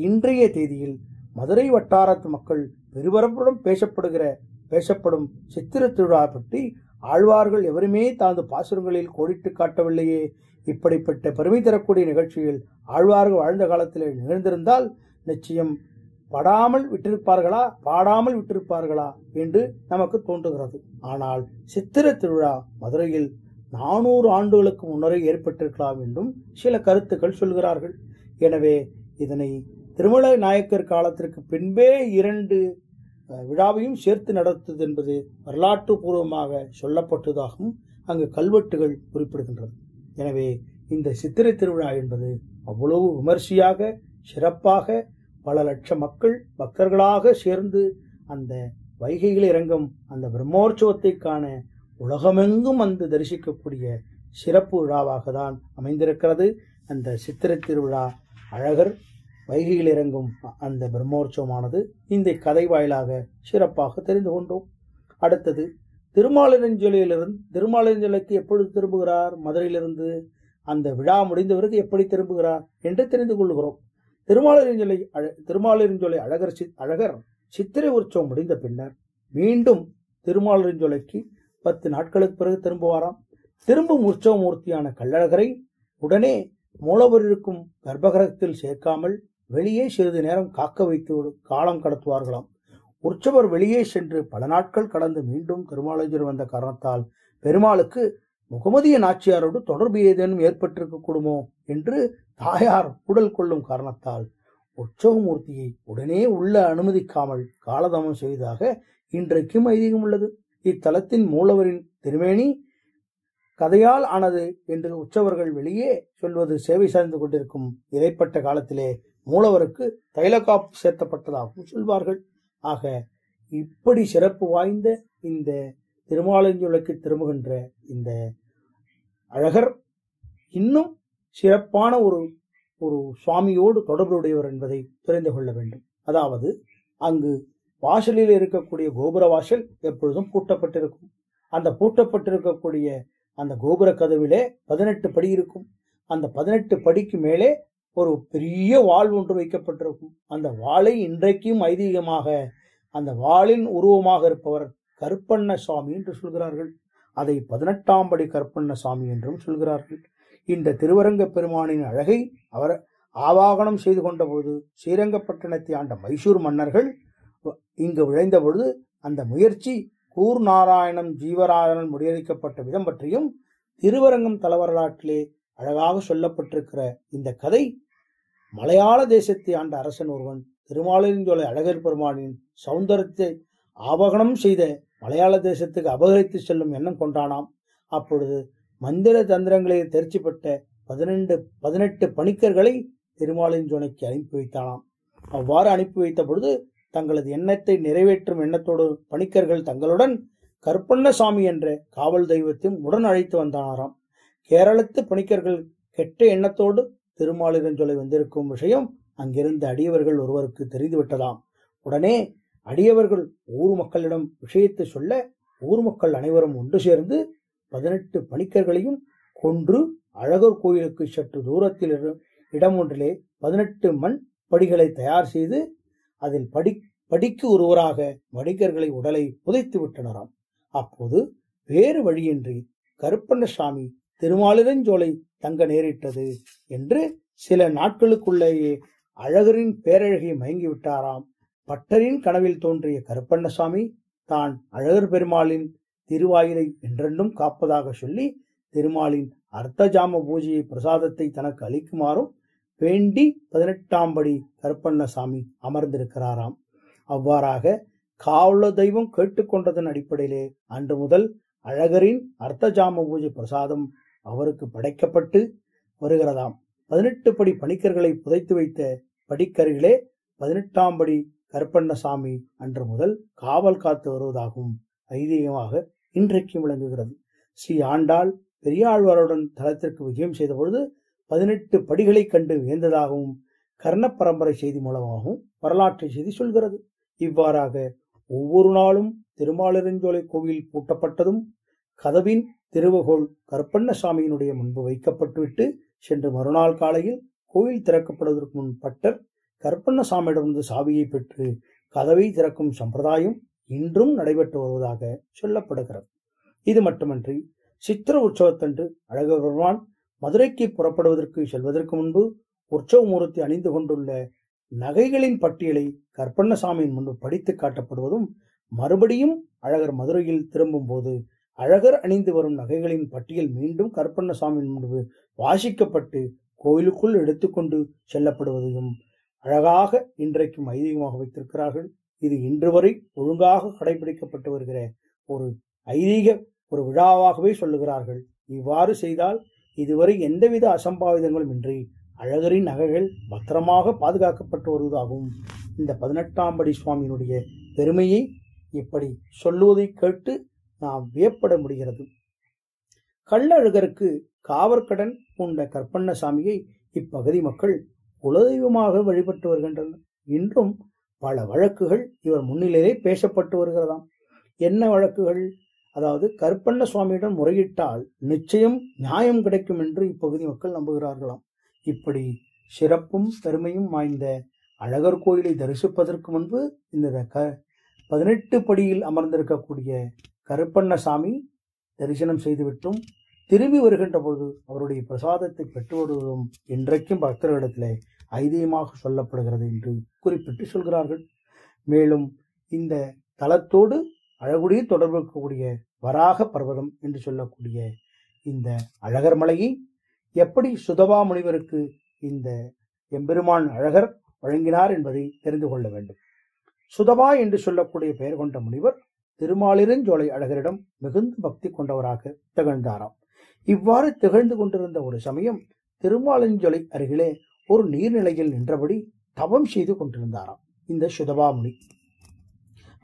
இன்றைய தேதியில் மதுரை வட்டாரத்து மக்கள் பெருபரப்புடன் பேசப்படுகிற பேசப்படும் சித்திர திருவிழா பற்றி ஆழ்வார்கள் எவருமே தனது பாசுரங்களில் கோடிட்டு காட்டவில்லையே இப்படிப்பட்ட பெருமை தரக்கூடிய நிகழ்ச்சியில் ஆழ்வார்கள் வாழ்ந்த காலத்தில் நிகழ்ந்திருந்தால் நிச்சயம் படாமல் விட்டிருப்பார்களா பாடாமல் விட்டிருப்பார்களா என்று நமக்கு தோன்றுகிறது ஆனால் சித்திர திருவிழா மதுரையில் நானூறு ஆண்டுகளுக்கு முன்னரே ஏற்பட்டிருக்கலாம் என்றும் சில கருத்துக்கள் சொல்கிறார்கள் எனவே இதனை திருமலை நாயக்கர் காலத்திற்கு பின்பே இரண்டு விழாவையும் சேர்த்து நடத்தது என்பது வரலாற்று பூர்வமாக சொல்லப்பட்டதாகவும் அங்கு கல்வெட்டுகள் குறிப்பிடுகின்றது எனவே இந்த சித்திரை திருவிழா என்பது அவ்வளவு விமர்சையாக சிறப்பாக பல லட்ச மக்கள் பக்தர்களாக சேர்ந்து அந்த வைகையில் இறங்கும் அந்த பிரம்மோற்சவத்தை காண உலகமெங்கும் வந்து தரிசிக்கக்கூடிய சிறப்பு விழாவாக தான் அமைந்திருக்கிறது அந்த சித்திரை திருவிழா அழகர் வைகையில் இறங்கும் அந்த பிரம்மோற்சவமானது இந்த கதை வாயிலாக சிறப்பாக தெரிந்து கொண்டோம் அடுத்தது திருமாலிருஞ்சொலியிலிருந்து திருமாலிருஞ்சொலிக்கு எப்பொழுது திரும்புகிறார் மதுரையிலிருந்து அந்த விழா முடிந்தவருக்கு எப்படி திரும்புகிறார் என்று தெரிந்து கொள்கிறோம் திருமாலிருஞ்சொலை அழ திருமாலிருஞ்சொலை அழகர் சி அழகர் சித்திரை உற்சவம் முடிந்த பின்னர் மீண்டும் திருமாலிருஞ்சொலைக்கு பத்து நாட்களுக்கு பிறகு திரும்புவாராம் திரும்பும் உற்சவ மூர்த்தியான கள்ளழகரை உடனே மூலவரிருக்கும் இருக்கும் கர்ப்பகிரகத்தில் சேர்க்காமல் வெளியே சிறிது நேரம் காக்க வைத்து காலம் கடத்துவார்களாம் உற்சவர் வெளியே சென்று பல நாட்கள் கடந்து மீண்டும் திருமாலஞ்சர் வந்த காரணத்தால் பெருமாளுக்கு முகமதிய நாச்சியாரோடு தொடர்பு ஏதேனும் ஏற்பட்டிருக்க கூடுமோ என்று தாயார் உடல் கொள்ளும் காரணத்தால் உற்சவமூர்த்தியை உடனே உள்ள அனுமதிக்காமல் காலதாமம் செய்ததாக இன்றைக்கும் ஐதீகம் உள்ளது இத்தலத்தின் மூலவரின் திருமேனி கதையால் ஆனது என்று உற்சவர்கள் வெளியே சொல்வது சேவை சார்ந்து கொண்டிருக்கும் இடைப்பட்ட காலத்திலே மூலவருக்கு தைலகாப்பு சேர்த்தப்பட்டதாகவும் சொல்வார்கள் ஆக இப்படி சிறப்பு வாய்ந்த இந்த திருமாலஞ்சுழக்கு திரும்புகின்ற இந்த அழகர் இன்னும் சிறப்பான ஒரு ஒரு சுவாமியோடு தொடர்புடையவர் என்பதை தெரிந்து கொள்ள வேண்டும் அதாவது அங்கு வாசலில் இருக்கக்கூடிய கோபுர வாசல் எப்பொழுதும் பூட்டப்பட்டிருக்கும் அந்த பூட்டப்பட்டிருக்கக்கூடிய அந்த கோபுர கதவிலே பதினெட்டு படி இருக்கும் அந்த பதினெட்டு படிக்கு மேலே ஒரு பெரிய வாள் ஒன்று வைக்கப்பட்டிருக்கும் அந்த வாளை இன்றைக்கும் ஐதீகமாக அந்த வாளின் உருவமாக இருப்பவர் கருப்பண்ண சுவாமி என்று சொல்கிறார்கள் அதை பதினெட்டாம் படி கருப்பண்ண சுவாமி என்றும் சொல்கிறார்கள் இந்த திருவரங்க பெருமானின் அழகை அவர் ஆவாகனம் செய்து கொண்டபோது ஸ்ரீரங்கப்பட்டினத்தை ஆண்ட மைசூர் மன்னர்கள் இங்கு பொழுது அந்த முயற்சி கூர் நாராயணம் ஜீவராயணன் முறியடிக்கப்பட்ட விதம் பற்றியும் திருவரங்கம் தலவரலாற்றிலே அழகாக சொல்லப்பட்டிருக்கிற இந்த கதை மலையாள தேசத்தை ஆண்ட அரசன் ஒருவன் திருமாலிருந்தோலை அழகர் பெருமானின் சௌந்தரத்தை ஆபகணம் செய்த மலையாள தேசத்துக்கு அபகரித்து செல்லும் எண்ணம் கொண்டானாம் அப்பொழுது மந்திர தந்திரங்களில் தேர்ச்சி பெற்ற பதினெண்டு பதினெட்டு பணிக்கர்களை துணைக்கு அனுப்பி வைத்தானாம் அவ்வாறு அனுப்பி வைத்த பொழுது தங்களது எண்ணத்தை நிறைவேற்றும் எண்ணத்தோடு பணிக்கர்கள் தங்களுடன் கற்பண்ணசாமி என்ற காவல் தெய்வத்தையும் உடன் அழைத்து வந்தானாராம் கேரளத்து பணிக்கர்கள் கெட்ட எண்ணத்தோடு திருமாலிருஞ்சொலை வந்திருக்கும் விஷயம் அங்கிருந்த அடியவர்கள் ஒருவருக்கு தெரிந்துவிட்டதாம் உடனே அடியவர்கள் ஊர் மக்களிடம் விஷயத்தை சொல்ல ஊர் மக்கள் அனைவரும் ஒன்று சேர்ந்து பதினெட்டு பணிக்கர்களையும் கொன்று அழகர் கோயிலுக்கு சற்று தூரத்தில் இடம் ஒன்றிலே பதினெட்டு மண் படிகளை தயார் செய்து அதில் படி படிக்கு ஒருவராக மடிக்கர்களை உடலை புதைத்து விட்டனராம் அப்போது வேறு வழியின்றி கருப்பண்ணசாமி திருமாலிருஞ்சோலை தங்க நேரிட்டது என்று சில நாட்களுக்குள்ளேயே அழகரின் பேரழகி மயங்கிவிட்டாராம் பட்டரின் கனவில் தோன்றிய கருப்பண்ணசாமி தான் அழகர் பெருமாளின் திருவாயிலை என்றென்றும் காப்பதாக சொல்லி திருமாலின் அர்த்தஜாம பூஜையை பிரசாதத்தை தனக்கு அளிக்குமாறும் வேண்டி பதினெட்டாம் படி கருப்பண்ணசாமி அமர்ந்திருக்கிறாராம் அவ்வாறாக காவல தெய்வம் கேட்டுக்கொண்டதன் அடிப்படையிலே அன்று முதல் அழகரின் அர்த்தஜாம பூஜை பிரசாதம் அவருக்கு படைக்கப்பட்டு வருகிறதாம் பதினெட்டு படி பணிக்கர்களை புதைத்து வைத்த படிக்கருகிலே பதினெட்டாம் படி கருப்பண்ணசாமி அன்று முதல் காவல் காத்து வருவதாகவும் ஐதீகமாக இன்றைக்கும் விளங்குகிறது ஸ்ரீ ஆண்டாள் பெரியாழ்வாருடன் தளத்திற்கு விஜயம் செய்த பொழுது பதினெட்டு படிகளை கண்டு வியந்ததாகவும் கர்ண பரம்பரை செய்தி மூலமாகவும் வரலாற்று செய்தி சொல்கிறது இவ்வாறாக ஒவ்வொரு நாளும் திருமாலிருஞ்சோலை கோவில் பூட்டப்பட்டதும் கதவின் திருவகோள் கருப்பண்ண சாமியினுடைய முன்பு வைக்கப்பட்டுவிட்டு சென்று மறுநாள் காலையில் கோயில் திறக்கப்படுவதற்கு முன் பட்டர் கருப்பண்ண சாமியிடமிருந்து சாவியை பெற்று கதவை திறக்கும் சம்பிரதாயம் இன்றும் நடைபெற்று வருவதாக சொல்லப்படுகிறது இது மட்டுமன்றி சித்திர உற்சவத்தன்று அழகு பெருமான் மதுரைக்கு புறப்படுவதற்கு செல்வதற்கு முன்பு உற்சவ மூர்த்தி அணிந்து கொண்டுள்ள நகைகளின் பட்டியலை கற்பண்ணசாமியின் முன்பு படித்து காட்டப்படுவதும் மறுபடியும் அழகர் மதுரையில் திரும்பும் போது அழகர் அணிந்து வரும் நகைகளின் பட்டியல் மீண்டும் கருப்பண்ணசாமி முன்பு வாசிக்கப்பட்டு கோயிலுக்குள் எடுத்துக்கொண்டு செல்லப்படுவதையும் அழகாக இன்றைக்கும் ஐதீகமாக வைத்திருக்கிறார்கள் இது இன்று வரை ஒழுங்காக கடைபிடிக்கப்பட்டு வருகிற ஒரு ஐதீக ஒரு விழாவாகவே சொல்லுகிறார்கள் இவ்வாறு செய்தால் இதுவரை எந்தவித அசம்பாவிதங்களும் இன்றி அழகரின் நகைகள் பத்திரமாக பாதுகாக்கப்பட்டு வருவதாகவும் இந்த பதினெட்டாம் படி சுவாமியினுடைய பெருமையை இப்படி சொல்லுவதை கேட்டு நாம் வியப்பட முடிகிறது கள்ளழகருக்கு காவற்கடன் பூண்ட கற்பண்ணசாமியை இப்பகுதி மக்கள் குலதெய்வமாக வழிபட்டு வருகின்றனர் இன்றும் பல வழக்குகள் இவர் முன்னிலையிலே பேசப்பட்டு வருகிறதாம் என்ன வழக்குகள் அதாவது கற்பண்ண சுவாமியிடம் முறையிட்டால் நிச்சயம் நியாயம் கிடைக்கும் என்று இப்பகுதி மக்கள் நம்புகிறார்களாம் இப்படி சிறப்பும் பெருமையும் வாய்ந்த அழகர் கோயிலை தரிசிப்பதற்கு முன்பு இந்த க பதினெட்டு படியில் அமர்ந்திருக்கக்கூடிய கருப்பண்ணசாமி தரிசனம் செய்துவிட்டும் திரும்பி வருகின்ற பொழுது அவருடைய பிரசாதத்தை பெற்று வருவதும் இன்றைக்கும் பக்தர்களிடத்திலே ஐதீகமாக சொல்லப்படுகிறது என்று குறிப்பிட்டு சொல்கிறார்கள் மேலும் இந்த தலத்தோடு அழகுடைய தொடர்பு இருக்கக்கூடிய வராக பர்வதம் என்று சொல்லக்கூடிய இந்த அழகர் மலையை எப்படி சுதபா முனிவருக்கு இந்த எம்பெருமான் அழகர் வழங்கினார் என்பதை தெரிந்து கொள்ள வேண்டும் சுதபா என்று சொல்லக்கூடிய பெயர் கொண்ட முனிவர் திருமாலிருஞ்சோலை அழகரிடம் மிகுந்த பக்தி கொண்டவராக திகழ்ந்தாராம் இவ்வாறு திகழ்ந்து கொண்டிருந்த ஒரு சமயம் திருமாலிருஞ்சோலை அருகிலே ஒரு நீர்நிலையில் நின்றபடி தவம் செய்து கொண்டிருந்தாராம் இந்த சுதபாமுனி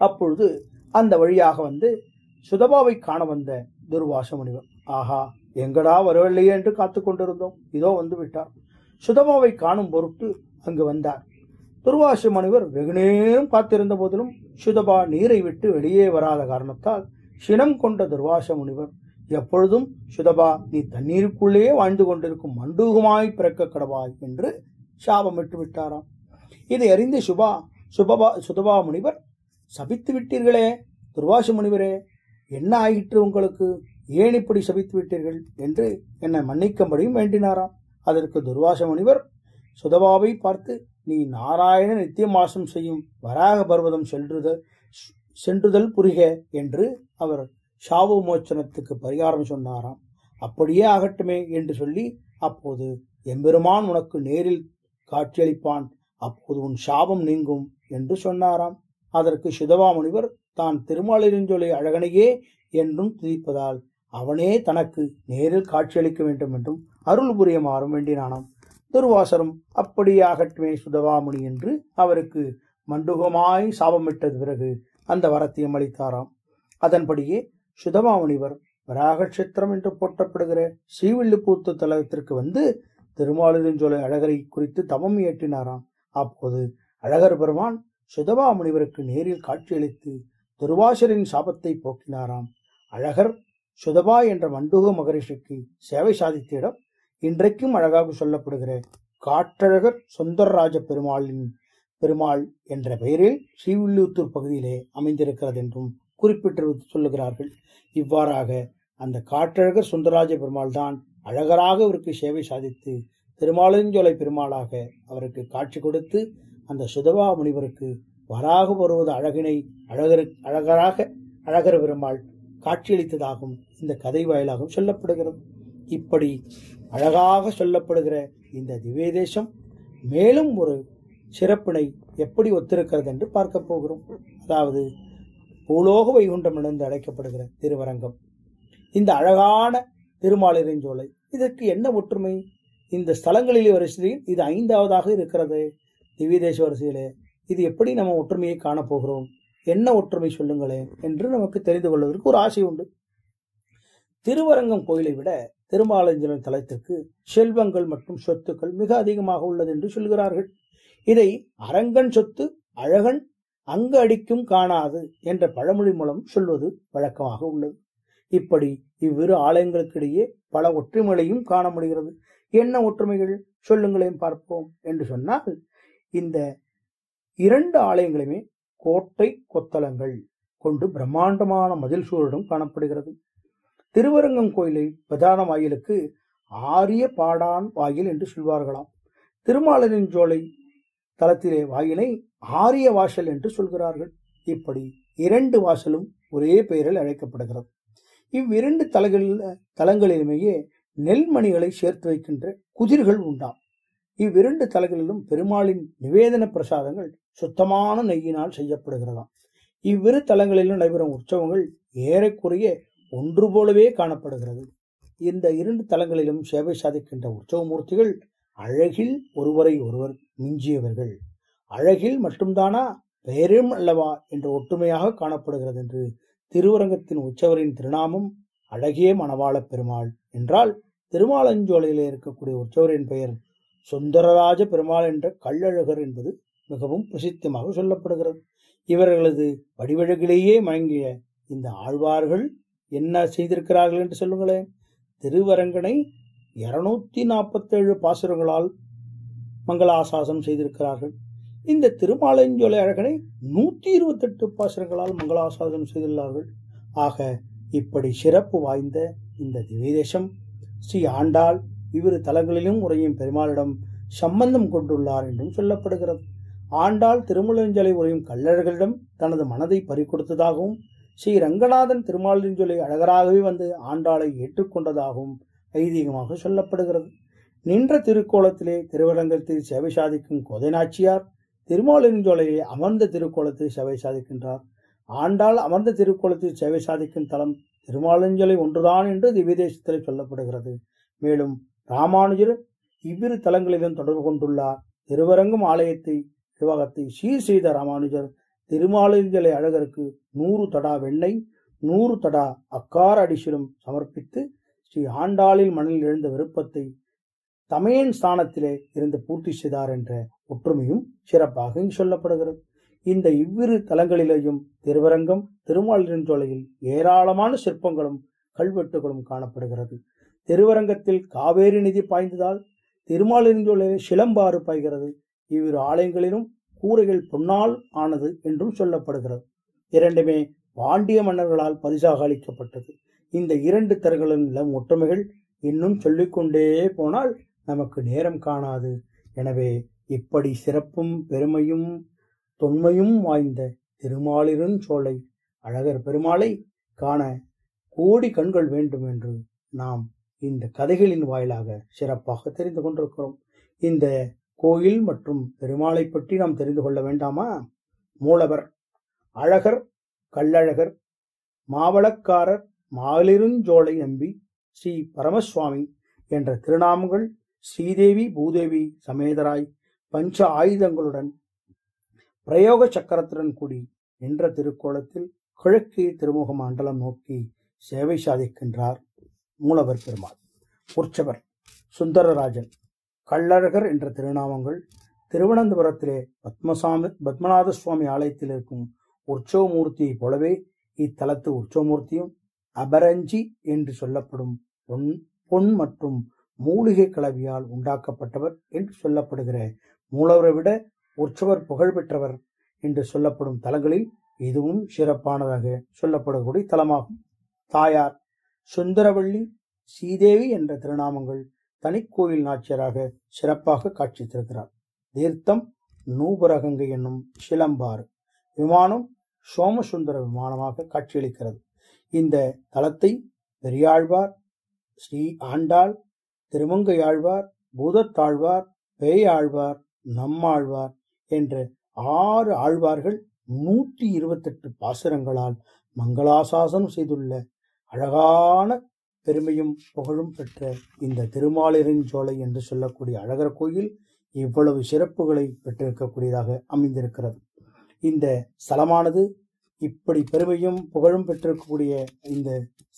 அப்பொழுது அந்த வழியாக வந்து சுதபாவை காண வந்த துர்வாச முனிவர் ஆஹா எங்கடா வரவில்லையே என்று காத்து கொண்டிருந்தோம் இதோ வந்து விட்டார் சுதபாவை காணும் பொருட்டு அங்கு வந்தார் துர்வாச முனிவர் வெகுநேரம் காத்திருந்த போதிலும் சுதபா நீரை விட்டு வெளியே வராத காரணத்தால் சினம் கொண்ட துர்வாச முனிவர் எப்பொழுதும் சுதபா நீ தண்ணீருக்குள்ளேயே வாழ்ந்து கொண்டிருக்கும் மண்டூகமாய் பிறக்க கடவாய் என்று சாபமிட்டு விட்டாராம் இதை அறிந்த சுபா சுபபா சுதபா முனிவர் சபித்து விட்டீர்களே துர்வாச முனிவரே என்ன ஆயிற்று உங்களுக்கு ஏன் இப்படி சபித்து விட்டீர்கள் என்று என்னை மன்னிக்கும்படியும் வேண்டினாராம் அதற்கு துர்வாச முனிவர் சுதபாவை பார்த்து நீ நாராயண நித்தியமாசம் செய்யும் வராக பர்வதம் சென்றுதல் சென்றுதல் புரிக என்று அவர் சாவு மோச்சனத்துக்கு பரிகாரம் சொன்னாராம் அப்படியே ஆகட்டுமே என்று சொல்லி அப்போது எம்பெருமான் உனக்கு நேரில் காட்சியளிப்பான் அப்போது உன் சாபம் நீங்கும் என்று சொன்னாராம் அதற்கு சிதவா முனிவர் தான் திருமாலிருஞ்சொலி அழகனையே என்றும் துதிப்பதால் அவனே தனக்கு நேரில் காட்சியளிக்க வேண்டும் என்றும் அருள் மாறும் வேண்டினானாம் திருவாசரும் அப்படியாகட்டுமே சுதவாமணி என்று அவருக்கு மண்டுகமாய் சாபமிட்டது பிறகு அந்த வரத்தையும் அளித்தாராம் அதன்படியே சுதவாமணிவர் வராகக்ஷேத்திரம் என்று போற்றப்படுகிற ஸ்ரீவில்லிபுத்து தலத்திற்கு வந்து திருமாலிருஞ்சோலை அழகரை குறித்து தவம் இயற்றினாராம் அப்போது அழகர் பெருமான் சுதபாமுனிவருக்கு நேரில் காட்சியளித்து துர்வாசரின் சாபத்தை போக்கினாராம் அழகர் சுதபா என்ற மண்டூக மகரிஷிக்கு சேவை சாதித்திடம் இன்றைக்கும் அழகாக சொல்லப்படுகிற காற்றழகர் சுந்தரராஜ பெருமாளின் பெருமாள் என்ற பெயரில் ஸ்ரீவில்லிபுத்தூர் பகுதியிலே அமைந்திருக்கிறது என்றும் குறிப்பிட்டு சொல்லுகிறார்கள் இவ்வாறாக அந்த காற்றழகர் சுந்தரராஜ பெருமாள் தான் அழகராக அவருக்கு சேவை சாதித்து திருமாலஞ்சோலை பெருமாளாக அவருக்கு காட்சி கொடுத்து அந்த சுதவா முனிவருக்கு வராக வருவது அழகினை அழகரு அழகராக அழகர் பெருமாள் காட்சியளித்ததாகவும் இந்த கதை வாயிலாகவும் சொல்லப்படுகிறது இப்படி அழகாக சொல்லப்படுகிற இந்த திவ்ய தேசம் மேலும் ஒரு சிறப்பினை எப்படி ஒத்திருக்கிறது என்று பார்க்க போகிறோம் அதாவது பூலோக வைகுண்டம் என்று அழைக்கப்படுகிற திருவரங்கம் இந்த அழகான திருமாலிருஞ்சோலை இதற்கு என்ன ஒற்றுமை இந்த ஸ்தலங்களிலே வரிசையில் இது ஐந்தாவதாக இருக்கிறது திவ்ய தேச வரிசையிலே இது எப்படி நம்ம ஒற்றுமையை காணப்போகிறோம் என்ன ஒற்றுமை சொல்லுங்களேன் என்று நமக்கு தெரிந்து கொள்வதற்கு ஒரு ஆசை உண்டு திருவரங்கம் கோயிலை விட திருமாலஞ்சன தலத்திற்கு செல்வங்கள் மற்றும் சொத்துக்கள் மிக அதிகமாக உள்ளது என்று சொல்கிறார்கள் இதை அரங்கன் சொத்து அழகன் அங்கு அடிக்கும் காணாது என்ற பழமொழி மூலம் சொல்வது வழக்கமாக உள்ளது இப்படி இவ்விரு ஆலயங்களுக்கிடையே பல ஒற்றுமைகளையும் காண முடிகிறது என்ன ஒற்றுமைகள் சொல்லுங்களையும் பார்ப்போம் என்று சொன்னால் இந்த இரண்டு ஆலயங்களுமே கோட்டை கொத்தளங்கள் கொண்டு பிரம்மாண்டமான மதில் சூழலும் காணப்படுகிறது திருவரங்கம் கோயிலை பிரதான வாயிலுக்கு ஆரிய பாடான் வாயில் என்று சொல்வார்களாம் திருமாலரின் ஜோலை தலத்திலே வாயிலை ஆரிய வாசல் என்று சொல்கிறார்கள் இப்படி இரண்டு வாசலும் ஒரே பெயரில் அழைக்கப்படுகிறது இவ்விரண்டு தலங்களில் தலங்களிலுமேயே நெல்மணிகளை சேர்த்து வைக்கின்ற குதிர்கள் உண்டாம் இவ்விரண்டு தலங்களிலும் பெருமாளின் நிவேதன பிரசாதங்கள் சுத்தமான நெய்யினால் செய்யப்படுகிறதாம் இவ்விரு தலங்களிலும் நடைபெறும் உற்சவங்கள் ஏறக்குறைய ஒன்று போலவே காணப்படுகிறது இந்த இரண்டு தலங்களிலும் சேவை சாதிக்கின்ற உற்சவமூர்த்திகள் அழகில் ஒருவரை ஒருவர் மிஞ்சியவர்கள் அழகில் மட்டும்தானா பெயரும் அல்லவா என்ற ஒற்றுமையாக காணப்படுகிறது என்று திருவரங்கத்தின் உற்சவரின் திருநாமம் அழகிய மணவாளப் பெருமாள் என்றால் திருமாலஞ்சோலையில் இருக்கக்கூடிய உற்சவரின் பெயர் சுந்தரராஜ பெருமாள் என்ற கள்ளழகர் என்பது மிகவும் பிரசித்தமாக சொல்லப்படுகிறது இவர்களது வடிவழகிலேயே மயங்கிய இந்த ஆழ்வார்கள் என்ன செய்திருக்கிறார்கள் என்று சொல்லுங்களேன் திருவரங்கனை இருநூத்தி நாற்பத்தேழு பாசுரங்களால் மங்களாசாசனம் செய்திருக்கிறார்கள் இந்த திருமாலஞ்சோலை அழகனை நூற்றி இருபத்தெட்டு பாசுரங்களால் மங்களாசாசனம் செய்துள்ளார்கள் ஆக இப்படி சிறப்பு வாய்ந்த இந்த திவேதேசம் ஸ்ரீ ஆண்டாள் இவ்விரு தலங்களிலும் உரையும் பெருமாளிடம் சம்பந்தம் கொண்டுள்ளார் என்றும் சொல்லப்படுகிறது ஆண்டாள் திருமலஞ்சலை உரையும் கல்லழர்களிடம் தனது மனதை பறிக்கொடுத்ததாகவும் ஸ்ரீ ரங்கநாதன் திருமாலின் சொல்லி அழகராகவே வந்து ஆண்டாளை ஏற்றுக்கொண்டதாகவும் ஐதீகமாக சொல்லப்படுகிறது நின்ற திருக்கோலத்திலே திருவரங்கத்தில் சேவை சாதிக்கும் கோதைநாச்சியார் திருமாலிருஞ்சோலையிலே அமர்ந்த திருக்கோலத்தில் சேவை சாதிக்கின்றார் ஆண்டாள் அமர்ந்த திருக்கோலத்தில் சேவை சாதிக்கும் தலம் திருமாலிருஞ்சோலை ஒன்றுதான் என்று திவ்யதேசத்தில் சொல்லப்படுகிறது மேலும் ராமானுஜர் இவ்விரு தலங்களிலும் தொடர்பு கொண்டுள்ளார் திருவரங்கும் ஆலயத்தை விவாகத்தை சீர் செய்த ராமானுஜர் திருமாலிருஞ்சலை அழகருக்கு நூறு தடா வெள்ளை நூறு தடா அக்கார அடிசிலும் சமர்ப்பித்து ஸ்ரீ ஆண்டாளில் மணலில் எழுந்த விருப்பத்தை தமையன் ஸ்தானத்திலே இருந்து பூர்த்தி செய்தார் என்ற ஒற்றுமையும் சிறப்பாக இங்கு சொல்லப்படுகிறது இந்த இவ்விரு தலங்களிலேயும் திருவரங்கம் திருமாலிருஞ்சோலையில் ஏராளமான சிற்பங்களும் கல்வெட்டுகளும் காணப்படுகிறது திருவரங்கத்தில் காவேரி நிதி பாய்ந்ததால் திருமாலிருஞ்சோலையில் சிலம்பாறு பாய்கிறது இவ்விரு ஆலயங்களிலும் கூரைகள் பொன்னால் ஆனது என்றும் சொல்லப்படுகிறது இரண்டுமே பாண்டிய மன்னர்களால் பரிசாக அளிக்கப்பட்டது இந்த இரண்டு தரகளின் நிலம் ஒற்றுமைகள் இன்னும் சொல்லிக்கொண்டே போனால் நமக்கு நேரம் காணாது எனவே இப்படி சிறப்பும் பெருமையும் தொன்மையும் வாய்ந்த திருமாலிருஞ் சோலை அழகர் பெருமாளை காண கோடி கண்கள் வேண்டும் என்று நாம் இந்த கதைகளின் வாயிலாக சிறப்பாக தெரிந்து கொண்டிருக்கிறோம் இந்த கோயில் மற்றும் பெருமாளை பற்றி நாம் தெரிந்து கொள்ள வேண்டாமா மூலவர் அழகர் கள்ளழகர் மாவளக்காரர் மாலிருஞ்சோலை நம்பி ஸ்ரீ பரமசுவாமி என்ற திருநாமங்கள் ஸ்ரீதேவி பூதேவி சமேதராய் பஞ்ச ஆயுதங்களுடன் பிரயோக சக்கரத்துடன் கூடி நின்ற திருக்கோலத்தில் கிழக்கு திருமுக மண்டலம் நோக்கி சேவை சாதிக்கின்றார் மூலவர் பெருமாள் உற்சவர் சுந்தரராஜன் கள்ளழகர் என்ற திருநாமங்கள் திருவனந்தபுரத்திலே பத்மசாமி பத்மநாத சுவாமி ஆலயத்தில் இருக்கும் உற்சவமூர்த்தியைப் போலவே இத்தலத்து உற்சவமூர்த்தியும் அபரஞ்சி என்று சொல்லப்படும் பொன் பொன் மற்றும் மூலிகை கலவியால் உண்டாக்கப்பட்டவர் என்று சொல்லப்படுகிற மூலவரை விட உற்சவர் புகழ் பெற்றவர் என்று சொல்லப்படும் தலங்களில் இதுவும் சிறப்பானதாக சொல்லப்படக்கூடிய தலமாகும் தாயார் சுந்தரவள்ளி ஸ்ரீதேவி என்ற திருநாமங்கள் தனிக்கோயில் நாச்சியராக சிறப்பாக காட்சி தருகிறார் தீர்த்தம் நூபரகங்கை என்னும் சிலம்பாறு விமானம் சோமசுந்தர விமானமாக காட்சியளிக்கிறது இந்த தலத்தை பெரியாழ்வார் ஸ்ரீ ஆண்டாள் திருமங்கையாழ்வார் பூதத்தாழ்வார் பேயாழ்வார் நம்மாழ்வார் என்ற ஆறு ஆழ்வார்கள் நூற்றி இருபத்தெட்டு பாசுரங்களால் மங்களாசாசனம் செய்துள்ள அழகான பெருமையும் புகழும் பெற்ற இந்த திருமாலிரஞ்சோலை என்று சொல்லக்கூடிய அழகர் கோயில் இவ்வளவு சிறப்புகளை பெற்றிருக்கக்கூடியதாக அமைந்திருக்கிறது இந்த ஸ்தலமானது இப்படி பெருமையும் புகழும் பெற்றிருக்கக்கூடிய இந்த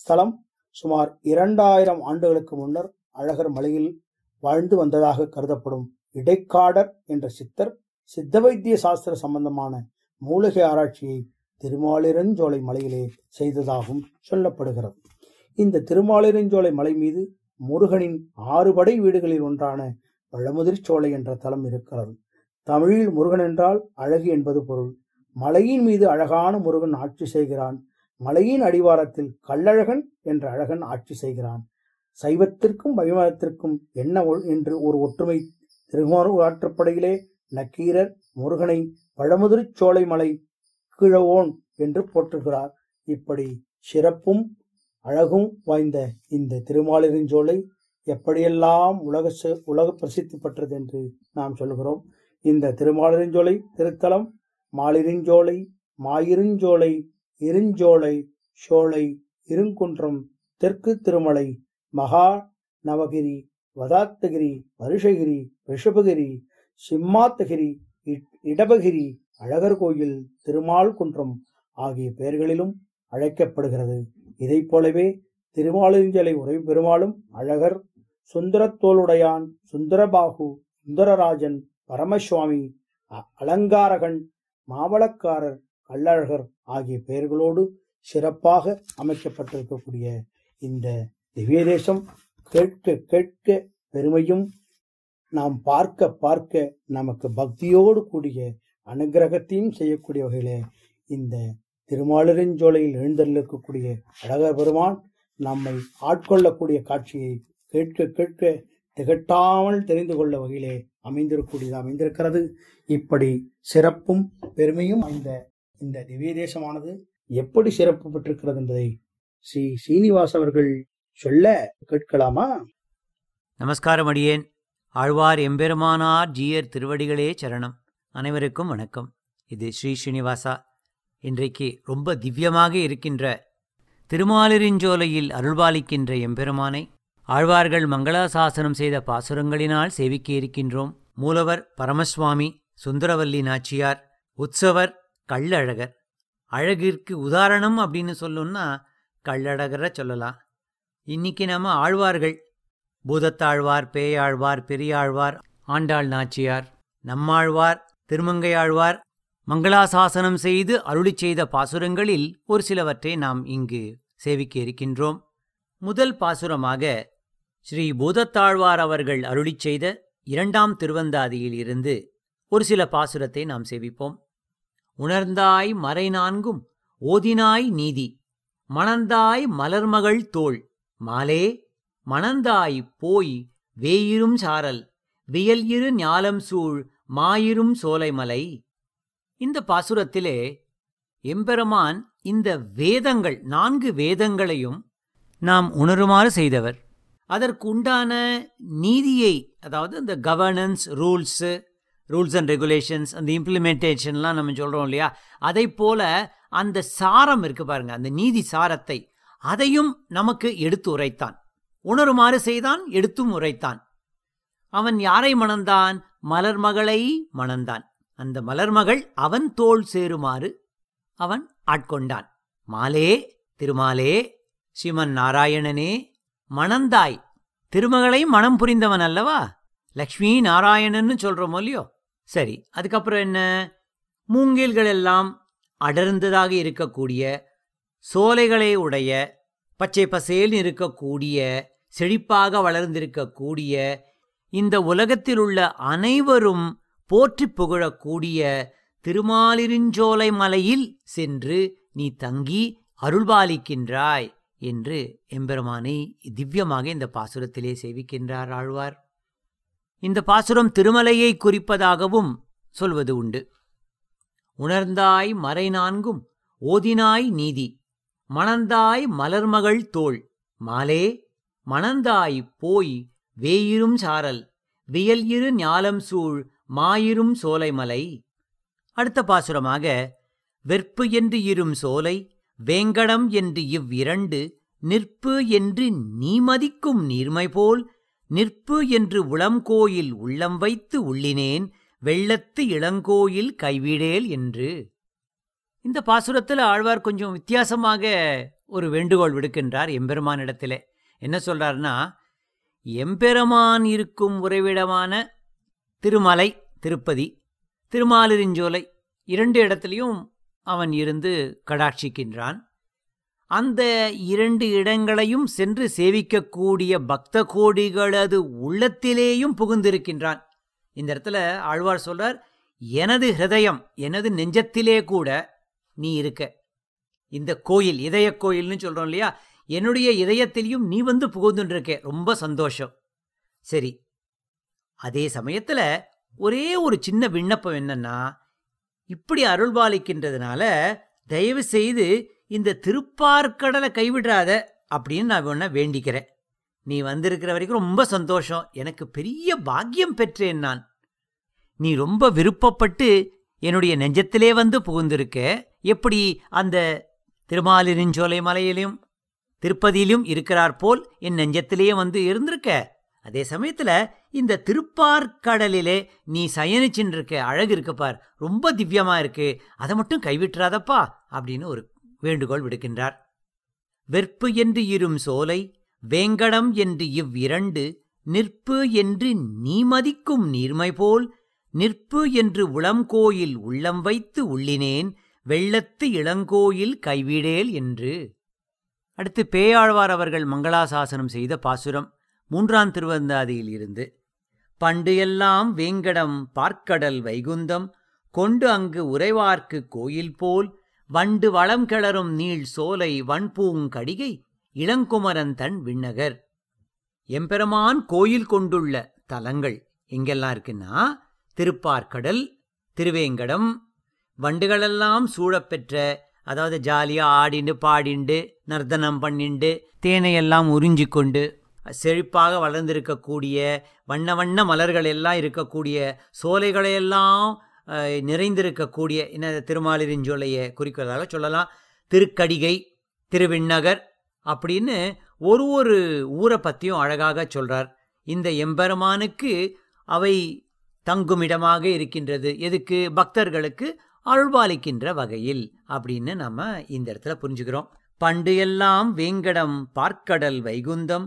ஸ்தலம் சுமார் இரண்டாயிரம் ஆண்டுகளுக்கு முன்னர் அழகர் மலையில் வாழ்ந்து வந்ததாக கருதப்படும் இடைக்காடர் என்ற சித்தர் சித்த வைத்திய சாஸ்திர சம்பந்தமான மூலிகை ஆராய்ச்சியை திருமாலிரஞ்சோலை மலையிலே செய்ததாகவும் சொல்லப்படுகிறது இந்த திருமாலிரஞ்சோலை மலை மீது முருகனின் ஆறு படை வீடுகளில் ஒன்றான பழமுதிர்ச்சோலை என்ற தலம் இருக்கிறது தமிழில் முருகன் என்றால் அழகு என்பது பொருள் மலையின் மீது அழகான முருகன் ஆட்சி செய்கிறான் மலையின் அடிவாரத்தில் கல்லழகன் என்ற அழகன் ஆட்சி செய்கிறான் சைவத்திற்கும் வைமனத்திற்கும் என்ன என்று ஒரு ஒற்றுமை திருமாற்றுப்படையிலே நக்கீரர் முருகனை பழமுதிர்ச்சோலை சோலை மலை கீழவோன் என்று போற்றுகிறார் இப்படி சிறப்பும் அழகும் வாய்ந்த இந்த திருமாலிருஞ்சோலை எப்படியெல்லாம் உலக உலக பிரசித்தி பெற்றது என்று நாம் சொல்கிறோம் இந்த திருமாலிருஞ்சோலை திருத்தலம் மாலிருஞ்சோலை மாயிருஞ்சோலை இருஞ்சோலை சோலை இருங்குன்றம் தெற்கு திருமலை மகா நவகிரி வதாத்தகிரி வருஷகிரி ரிஷபகிரி சிம்மாத்தகிரி இடபகிரி அழகர் கோயில் திருமால் குன்றம் ஆகிய பெயர்களிலும் அழைக்கப்படுகிறது இதைப் போலவே திருமாலிருஞ்சலை உரை பெருமாளும் அழகர் சுந்தரத்தோளுடையான் சுந்தரபாகு சுந்தரராஜன் பரமசுவாமி அலங்காரகன் மாவளக்காரர் கள்ளழகர் ஆகிய பெயர்களோடு சிறப்பாக அமைக்கப்பட்டிருக்கக்கூடிய இந்த திவ்ய தேசம் கேட்க கேட்க பெருமையும் நாம் பார்க்க பார்க்க நமக்கு பக்தியோடு கூடிய அனுகிரகத்தையும் செய்யக்கூடிய வகையில இந்த திருமாலிருஞ்சோலையில் எழுந்தருளிருக்கக்கூடிய அழகர் பெருமான் நம்மை ஆட்கொள்ளக்கூடிய காட்சியை கேட்க கேட்க திகட்டாமல் தெரிந்து கொள்ள வகையிலே அமைந்திருக்கூடியது அமைந்திருக்கிறது இப்படி சிறப்பும் பெருமையும் அந்த இந்த திவ்ய தேசமானது எப்படி சிறப்பு பெற்றிருக்கிறது என்பதை ஸ்ரீ சீனிவாஸ் அவர்கள் சொல்ல கேட்கலாமா நமஸ்காரம் அடியேன் ஆழ்வார் எம்பெருமானார் ஜியர் திருவடிகளே சரணம் அனைவருக்கும் வணக்கம் இது ஸ்ரீ ஸ்ரீனிவாசா இன்றைக்கு ரொம்ப திவ்யமாக இருக்கின்ற திருமாலிருஞ்சோலையில் அருள்பாலிக்கின்ற எம்பெருமானை ஆழ்வார்கள் மங்களாசாசனம் செய்த பாசுரங்களினால் சேவிக்க இருக்கின்றோம் மூலவர் பரமசுவாமி சுந்தரவல்லி நாச்சியார் உற்சவர் கள்ளழகர் அழகிற்கு உதாரணம் அப்படின்னு சொல்லணும்னா கள்ளழகரை சொல்லலாம் இன்னைக்கு நம்ம ஆழ்வார்கள் பூதத்தாழ்வார் பேயாழ்வார் பெரியாழ்வார் ஆண்டாள் நாச்சியார் நம்மாழ்வார் திருமங்கையாழ்வார் மங்களாசாசனம் செய்து அருளி செய்த பாசுரங்களில் ஒரு சிலவற்றை நாம் இங்கு சேவிக்க இருக்கின்றோம் முதல் பாசுரமாக ஸ்ரீ பூதத்தாழ்வார் அவர்கள் அருளி செய்த இரண்டாம் திருவந்தாதியில் இருந்து ஒரு சில பாசுரத்தை நாம் சேவிப்போம் உணர்ந்தாய் மறை நான்கும் ஓதினாய் நீதி மணந்தாய் மலர்மகள் தோள் மாலே மணந்தாய் போய் வேயிரும் சாரல் வியல் இரு ஞாலம் சூழ் மாயிரும் சோலைமலை இந்த பாசுரத்திலே எம்பெருமான் இந்த வேதங்கள் நான்கு வேதங்களையும் நாம் உணருமாறு செய்தவர் அதற்கு உண்டான நீதியை அதாவது இந்த governance rules rules and regulations அந்த இம்ப்ளிமெண்டேஷன்லாம் நம்ம சொல்கிறோம் இல்லையா அதை போல அந்த சாரம் இருக்கு பாருங்க அந்த நீதி சாரத்தை அதையும் நமக்கு எடுத்து உரைத்தான் உணருமாறு செய்தான் எடுத்தும் உரைத்தான் அவன் யாரை மணந்தான் மலர்மகளை மணந்தான் அந்த மலர்மகள் அவன் தோல் சேருமாறு அவன் ஆட்கொண்டான் மாலே திருமாலே சிமன் நாராயணனே மணந்தாய் திருமகளையும் மனம் புரிந்தவன் அல்லவா லக்ஷ்மி நாராயணன்னு சொல்றோம் இல்லையோ சரி அதுக்கப்புறம் என்ன மூங்கில்கள் எல்லாம் அடர்ந்ததாக இருக்கக்கூடிய சோலைகளை உடைய பச்சை பசேல் இருக்கக்கூடிய செழிப்பாக வளர்ந்திருக்கக்கூடிய இந்த உலகத்தில் உள்ள அனைவரும் போற்றிப் புகழக்கூடிய திருமாலிருஞ்சோலை மலையில் சென்று நீ தங்கி அருள்பாலிக்கின்றாய் என்று எம்பெருமானை திவ்யமாக இந்த பாசுரத்திலே சேவிக்கின்றார் ஆழ்வார் இந்த பாசுரம் திருமலையை குறிப்பதாகவும் சொல்வது உண்டு உணர்ந்தாய் மறை நான்கும் ஓதினாய் நீதி மணந்தாய் மலர்மகள் தோள் மாலே மணந்தாய் போய் வேயிரும் சாரல் வியல் இரு ஞாலம் சூழ் மாயிரும் சோலைமலை அடுத்த பாசுரமாக வெற்பு என்று இரும் சோலை வேங்கடம் என்று இவ்விரண்டு நிற்பு என்று நீ மதிக்கும் நீர்மை போல் நிற்பு என்று கோயில் உள்ளம் வைத்து உள்ளினேன் வெள்ளத்து இளங்கோயில் கைவிடேல் என்று இந்த பாசுரத்தில் ஆழ்வார் கொஞ்சம் வித்தியாசமாக ஒரு வேண்டுகோள் விடுக்கின்றார் எம்பெருமானிடத்திலே என்ன சொல்றாருன்னா எம்பெருமான் இருக்கும் உறைவிடமான திருமலை திருப்பதி திருமாலிருஞ்சோலை இரண்டு இடத்துலையும் அவன் இருந்து கடாட்சிக்கின்றான் அந்த இரண்டு இடங்களையும் சென்று சேவிக்கக்கூடிய பக்த கோடிகளது உள்ளத்திலேயும் புகுந்திருக்கின்றான் இந்த இடத்துல ஆழ்வார் சொல்றார் எனது ஹிருதயம் எனது நெஞ்சத்திலே கூட நீ இருக்க இந்த கோயில் இதய கோயில்னு சொல்கிறோம் இல்லையா என்னுடைய இதயத்திலையும் நீ வந்து புகுந்துருக்க ரொம்ப சந்தோஷம் சரி அதே சமயத்தில் ஒரே ஒரு சின்ன விண்ணப்பம் என்னன்னா இப்படி அருள்பாலிக்கின்றதுனால தயவு செய்து இந்த திருப்பார்க்கடலை கைவிடாத அப்படின்னு நான் வேணா வேண்டிக்கிறேன் நீ வந்திருக்கிற வரைக்கும் ரொம்ப சந்தோஷம் எனக்கு பெரிய பாக்கியம் பெற்றேன் நான் நீ ரொம்ப விருப்பப்பட்டு என்னுடைய நெஞ்சத்திலே வந்து புகுந்திருக்க எப்படி அந்த திருமாலிருஞ்சோலை மலையிலும் திருப்பதியிலும் இருக்கிறார் போல் என் நெஞ்சத்திலேயே வந்து இருந்திருக்க அதே சமயத்தில் இந்த திருப்பார்கடலிலே நீ சயனிச்சுன்னு இருக்க அழகு இருக்கு பார் ரொம்ப திவ்யமாக இருக்கு அதை மட்டும் கைவிட்டுறாதப்பா அப்படின்னு ஒரு வேண்டுகோள் விடுக்கின்றார் வெற்பு என்று இரும் சோலை வேங்கடம் என்று இவ்விரண்டு நிற்பு என்று நீ மதிக்கும் நீர்மை போல் நிற்பு என்று உளங்கோயில் உள்ளம் வைத்து உள்ளினேன் வெள்ளத்து இளங்கோயில் கைவிடேல் என்று அடுத்து பேயாழ்வார் அவர்கள் மங்களாசாசனம் செய்த பாசுரம் மூன்றாம் திருவந்தாதியில் இருந்து பண்டு எல்லாம் வேங்கடம் பார்க்கடல் வைகுந்தம் கொண்டு அங்கு உறைவார்க்கு கோயில் போல் வண்டு வளம் கிளறும் நீள் சோலை கடிகை இளங்குமரன் தன் விண்ணகர் எம்பெருமான் கோயில் கொண்டுள்ள தலங்கள் எங்கெல்லாம் இருக்குன்னா திருப்பார்க்கடல் திருவேங்கடம் வண்டுகளெல்லாம் சூழப்பெற்ற அதாவது ஜாலியாக ஆடிண்டு பாடிண்டு நர்தனம் பண்ணிண்டு தேனையெல்லாம் உறிஞ்சிக்கொண்டு செழிப்பாக வளர்ந்திருக்கக்கூடிய வண்ண வண்ண மலர்கள் எல்லாம் இருக்கக்கூடிய சோலைகளையெல்லாம் நிறைந்திருக்கக்கூடிய என்ன திருமாலிரிஞ்சோலையை குறிக்கிறதாக சொல்லலாம் திருக்கடிகை திருவிண்ணகர் அப்படின்னு ஒரு ஒரு ஊரை பற்றியும் அழகாக சொல்கிறார் இந்த எம்பெருமானுக்கு அவை தங்குமிடமாக இருக்கின்றது எதுக்கு பக்தர்களுக்கு அழ்வாளிக்கின்ற வகையில் அப்படின்னு நம்ம இந்த இடத்துல புரிஞ்சுக்கிறோம் பண்டு எல்லாம் வேங்கடம் பார்க்கடல் வைகுந்தம்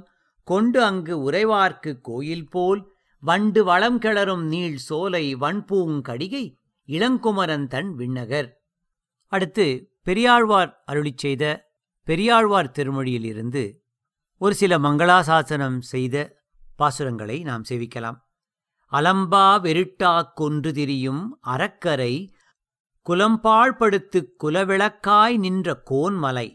கொண்டு அங்கு உறைவார்க்கு கோயில் போல் வண்டு வளம் கிளறும் நீள் சோலை கடிகை இளங்குமரன் தன் விண்ணகர் அடுத்து பெரியாழ்வார் அருளி செய்த பெரியாழ்வார் திருமொழியிலிருந்து ஒரு சில மங்களாசாசனம் செய்த பாசுரங்களை நாம் செவிக்கலாம் அலம்பா வெருட்டா கொன்று திரியும் அறக்கரை குலம்பாழ்படுத்து குலவிளக்காய் நின்ற கோன்மலை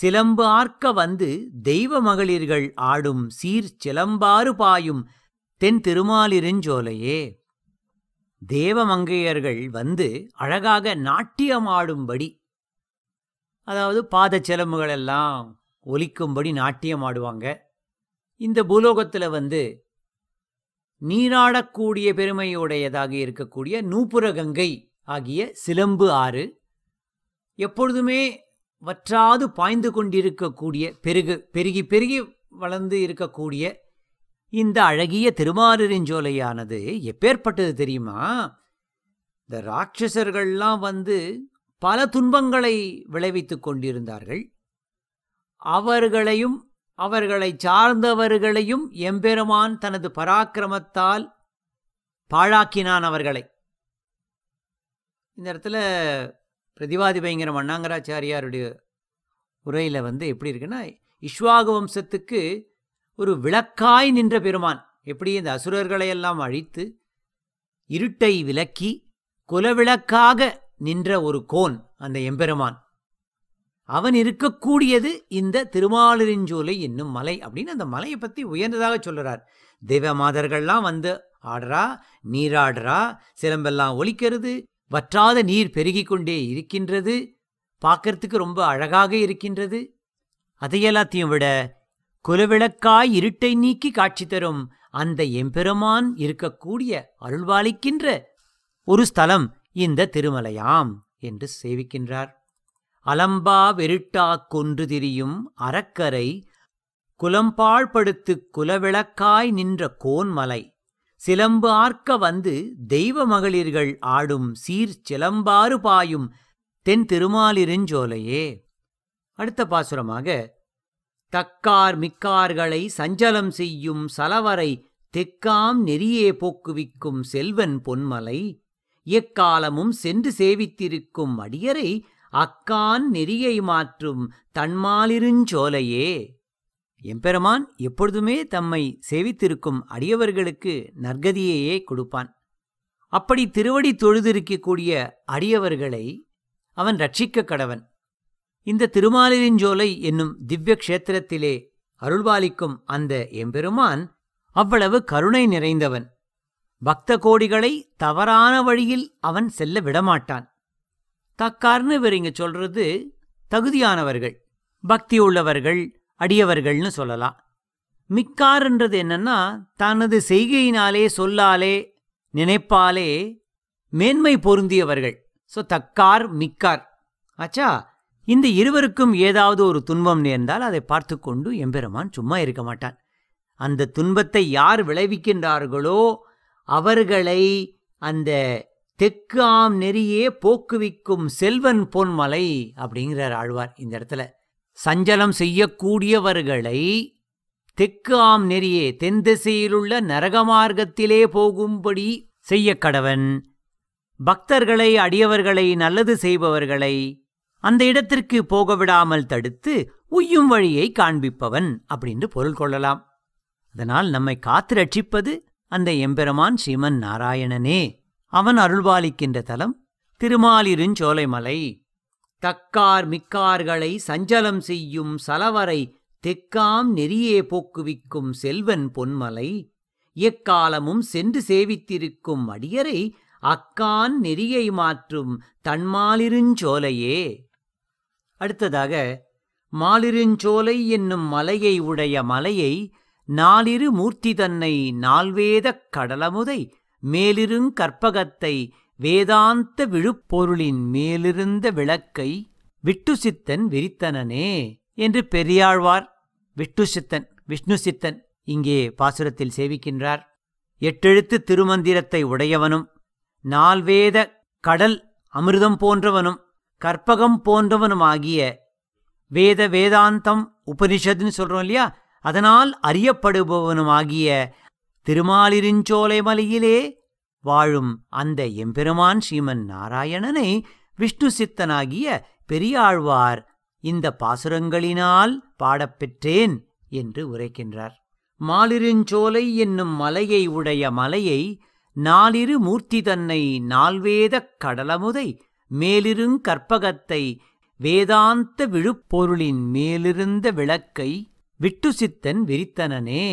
சிலம்பு ஆர்க்க வந்து தெய்வ மகளிர்கள் ஆடும் சீர் சிலம்பாறு பாயும் தென் திருமாலிருஞ்சோலையே தேவமங்கையர்கள் வந்து அழகாக நாட்டியமாடும்படி அதாவது பாத எல்லாம் ஒலிக்கும்படி நாட்டியம் ஆடுவாங்க இந்த பூலோகத்தில் வந்து நீராடக்கூடிய பெருமையுடையதாக இருக்கக்கூடிய நூப்புர கங்கை ஆகிய சிலம்பு ஆறு எப்பொழுதுமே வற்றாது பாய்ந்து கொண்டிருக்கக்கூடிய பெருகு பெருகி பெருகி வளர்ந்து இருக்கக்கூடிய இந்த அழகிய திருமாலிருஞ்சோலையானது எப்பேற்பட்டது தெரியுமா இந்த ராட்சசர்கள்லாம் வந்து பல துன்பங்களை விளைவித்து கொண்டிருந்தார்கள் அவர்களையும் அவர்களை சார்ந்தவர்களையும் எம்பெருமான் தனது பராக்கிரமத்தால் பாழாக்கினான் அவர்களை இந்த இடத்துல பிரதிவாதி பயங்கரம் அண்ணாங்கராச்சாரியாருடைய உரையில் வந்து எப்படி இருக்குன்னா இஸ்வாக வம்சத்துக்கு ஒரு விளக்காய் நின்ற பெருமான் எப்படி இந்த அசுரர்களையெல்லாம் அழித்து இருட்டை விலக்கி குலவிளக்காக நின்ற ஒரு கோன் அந்த எம்பெருமான் அவன் இருக்கக்கூடியது இந்த திருமாலிருஞ்சோலை என்னும் மலை அப்படின்னு அந்த மலையை பற்றி உயர்ந்ததாக சொல்கிறார் தெய்வ மாதர்கள்லாம் வந்து ஆடுறா நீராடுறா சிலம்பெல்லாம் ஒலிக்கிறது வற்றாத நீர் பெருகிக் கொண்டே இருக்கின்றது பார்க்கறதுக்கு ரொம்ப அழகாக இருக்கின்றது அதையெல்லாத்தையும் விட குலவிளக்காய் இருட்டை நீக்கி காட்சி தரும் அந்த எம்பெருமான் இருக்கக்கூடிய அருள்வாளிக்கின்ற ஒரு ஸ்தலம் இந்த திருமலையாம் என்று சேவிக்கின்றார் அலம்பா வெருட்டா கொன்று திரியும் அறக்கரை குலம்பாழ்படுத்து குலவிளக்காய் நின்ற கோன்மலை சிலம்பு ஆர்க்க வந்து தெய்வ மகளிர்கள் ஆடும் சீர் சிலம்பாறு பாயும் தென் திருமாலிருஞ்சோலையே அடுத்த பாசுரமாக தக்கார் மிக்கார்களை சஞ்சலம் செய்யும் சலவரை தெக்காம் நெறியே போக்குவிக்கும் செல்வன் பொன்மலை எக்காலமும் சென்று சேவித்திருக்கும் அடியரை அக்கான் நெறியை மாற்றும் தன்மாலிருஞ்சோலையே எம்பெருமான் எப்பொழுதுமே தம்மை சேவித்திருக்கும் அடியவர்களுக்கு நற்கதியையே கொடுப்பான் அப்படி திருவடி தொழுதிருக்கக்கூடிய அடியவர்களை அவன் ரட்சிக்க கடவன் இந்த திருமாலிரிஞ்சோலை என்னும் திவ்ய க்ஷேத்திரத்திலே அருள்பாலிக்கும் அந்த எம்பெருமான் அவ்வளவு கருணை நிறைந்தவன் பக்த கோடிகளை தவறான வழியில் அவன் செல்ல விடமாட்டான் தக்கார்னு இவர் இங்க சொல்றது தகுதியானவர்கள் பக்தி உள்ளவர்கள் அடியவர்கள்னு சொல்லலாம் மிக்காருன்றது என்னன்னா தனது செய்கையினாலே சொல்லாலே நினைப்பாலே மேன்மை பொருந்தியவர்கள் ஸோ தக்கார் மிக்கார் ஆச்சா இந்த இருவருக்கும் ஏதாவது ஒரு துன்பம் நேர்ந்தால் அதை பார்த்து கொண்டு எம்பெருமான் சும்மா இருக்க மாட்டான் அந்த துன்பத்தை யார் விளைவிக்கின்றார்களோ அவர்களை அந்த தெக்காம் நெறியே போக்குவிக்கும் செல்வன் பொன்மலை அப்படிங்கிறார் ஆழ்வார் இந்த இடத்துல சஞ்சலம் செய்யக்கூடியவர்களை தெற்கு ஆம் நெறியே தென் திசையிலுள்ள நரகமார்க்கத்திலே போகும்படி செய்ய கடவன் பக்தர்களை அடியவர்களை நல்லது செய்பவர்களை அந்த இடத்திற்கு போகவிடாமல் தடுத்து உய்யும் வழியை காண்பிப்பவன் அப்படின்னு பொருள் கொள்ளலாம் அதனால் நம்மை காத்து ரட்சிப்பது அந்த எம்பெருமான் ஸ்ரீமன் நாராயணனே அவன் அருள்பாலிக்கின்ற தலம் திருமாலிருஞ்சோலைமலை தக்கார் மிக்கார்களை சஞ்சலம் செய்யும் சலவரை தெக்காம் நெறியே போக்குவிக்கும் செல்வன் பொன்மலை எக்காலமும் சென்று சேவித்திருக்கும் அடியரை அக்கான் நெறியை மாற்றும் தன்மாலிருஞ்சோலையே அடுத்ததாக மாலிருஞ்சோலை என்னும் மலையை உடைய மலையை நாளிரு மூர்த்தி தன்னை நால்வேதக் கடலமுதை மேலிருங் கற்பகத்தை வேதாந்த விழுப்பொருளின் மேலிருந்த விளக்கை விட்டுசித்தன் விரித்தனனே என்று பெரியாழ்வார் விட்டுசித்தன் சித்தன் இங்கே பாசுரத்தில் சேவிக்கின்றார் எட்டெழுத்து திருமந்திரத்தை உடையவனும் நால்வேத கடல் அமிர்தம் போன்றவனும் கற்பகம் போன்றவனுமாகிய வேத வேதாந்தம் உபனிஷத்துன்னு சொல்றோம் இல்லையா அதனால் அறியப்படுபவனுமாகிய திருமாலிருஞ்சோலை மலையிலே வாழும் அந்த எம்பெருமான் ஸ்ரீமன் நாராயணனை விஷ்ணு சித்தனாகிய பெரியாழ்வார் இந்த பாசுரங்களினால் பாடப்பெற்றேன் என்று உரைக்கின்றார் மாலிருஞ்சோலை என்னும் மலையை உடைய மலையை நாலிரு மூர்த்தி தன்னை நால்வேதக் கடலமுதை மேலிருங் கற்பகத்தை வேதாந்த விழுப்பொருளின் மேலிருந்த விளக்கை விட்டுசித்தன் விரித்தனனே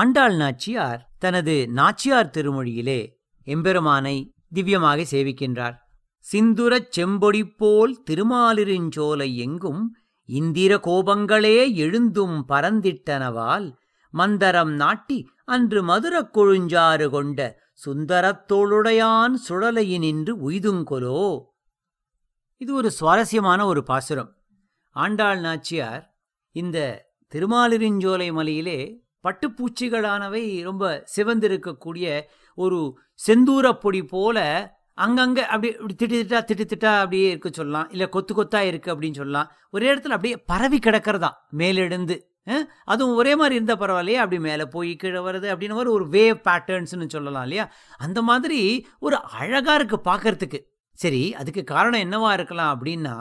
ஆண்டாள் நாச்சியார் தனது நாச்சியார் திருமொழியிலே எம்பெருமானை திவ்யமாக சேவிக்கின்றார் சிந்துரச் செம்பொடி போல் திருமாலிருஞ்சோலை எங்கும் இந்திர கோபங்களே எழுந்தும் பரந்திட்டனவால் மந்தரம் நாட்டி அன்று மதுரக் கொழுஞ்சாறு கொண்ட சுந்தரத்தோளுடையான் சுழலையினின்று உய்துங்கொலோ இது ஒரு சுவாரஸ்யமான ஒரு பாசுரம் ஆண்டாள் நாச்சியார் இந்த திருமாலிருஞ்சோலை மலையிலே பட்டுப்பூச்சிகளானவை ரொம்ப சிவந்திருக்கக்கூடிய ஒரு செந்தூர பொடி போல அங்கங்கே அப்படி இப்படி திட்டு திட்டா திட்டு திட்டா அப்படியே இருக்க சொல்லலாம் இல்லை கொத்து கொத்தா இருக்குது அப்படின்னு சொல்லலாம் ஒரே இடத்துல அப்படியே பரவி கிடக்கிறதா மேலெடுந்து அதுவும் ஒரே மாதிரி இருந்தால் பரவாயில்லையா அப்படி மேலே போய் கீழே வருது அப்படின்ற மாதிரி ஒரு வேவ் பேட்டர்ன்ஸ்னு சொல்லலாம் இல்லையா அந்த மாதிரி ஒரு அழகாக இருக்குது பார்க்கறதுக்கு சரி அதுக்கு காரணம் என்னவா இருக்கலாம் அப்படின்னா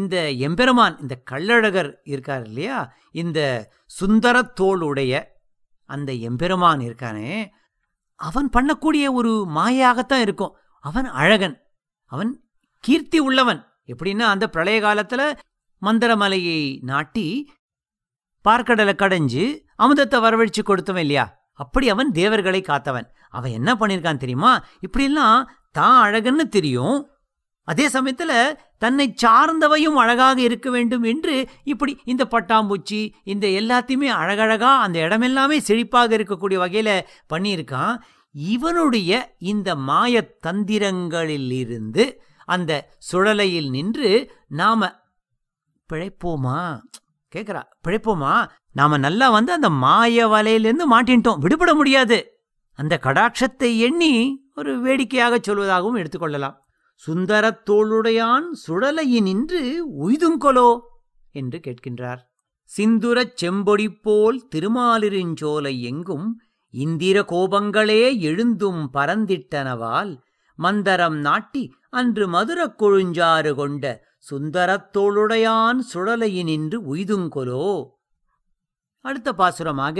இந்த எம்பெருமான் இந்த கள்ளழகர் இருக்கார் இல்லையா இந்த சுந்தரத்தோளுடைய அந்த எம்பெருமான் இருக்கானே அவன் பண்ணக்கூடிய ஒரு மாயாகத்தான் இருக்கும் அவன் அழகன் அவன் கீர்த்தி உள்ளவன் எப்படின்னா அந்த பிரளய காலத்துல மந்திரமலையை நாட்டி பார்க்கடலை கடைஞ்சு அமுதத்தை வரவழைச்சு கொடுத்தவன் இல்லையா அப்படி அவன் தேவர்களை காத்தவன் அவன் என்ன பண்ணியிருக்கான் தெரியுமா இப்படிலாம் தான் அழகன்னு தெரியும் அதே சமயத்தில் தன்னை சார்ந்தவையும் அழகாக இருக்க வேண்டும் என்று இப்படி இந்த பட்டாம்பூச்சி இந்த எல்லாத்தையுமே அழகழகாக அந்த இடமெல்லாமே செழிப்பாக இருக்கக்கூடிய வகையில் பண்ணியிருக்கான் இவனுடைய இந்த மாய அந்த சுழலையில் நின்று நாம் பிழைப்போமா கேட்குறா பிழைப்போமா நாம் நல்லா வந்து அந்த மாய வலையிலேருந்து மாட்டின்ட்டோம் விடுபட முடியாது அந்த கடாட்சத்தை எண்ணி ஒரு வேடிக்கையாக சொல்வதாகவும் எடுத்துக்கொள்ளலாம் சுந்தரத் தோளுடையான் சுழலையினின்று உய்துங்கொலோ என்று கேட்கின்றார் சிந்துரச் செம்பொடி போல் திருமாலிருஞ்சோலை எங்கும் இந்திர கோபங்களே எழுந்தும் பரந்திட்டனவால் மந்தரம் நாட்டி அன்று மதுரக் கொழுஞ்சாறு கொண்ட சுந்தரத்தோளுடையான் சுழலையினின்று உய்துங்கொலோ அடுத்த பாசுரமாக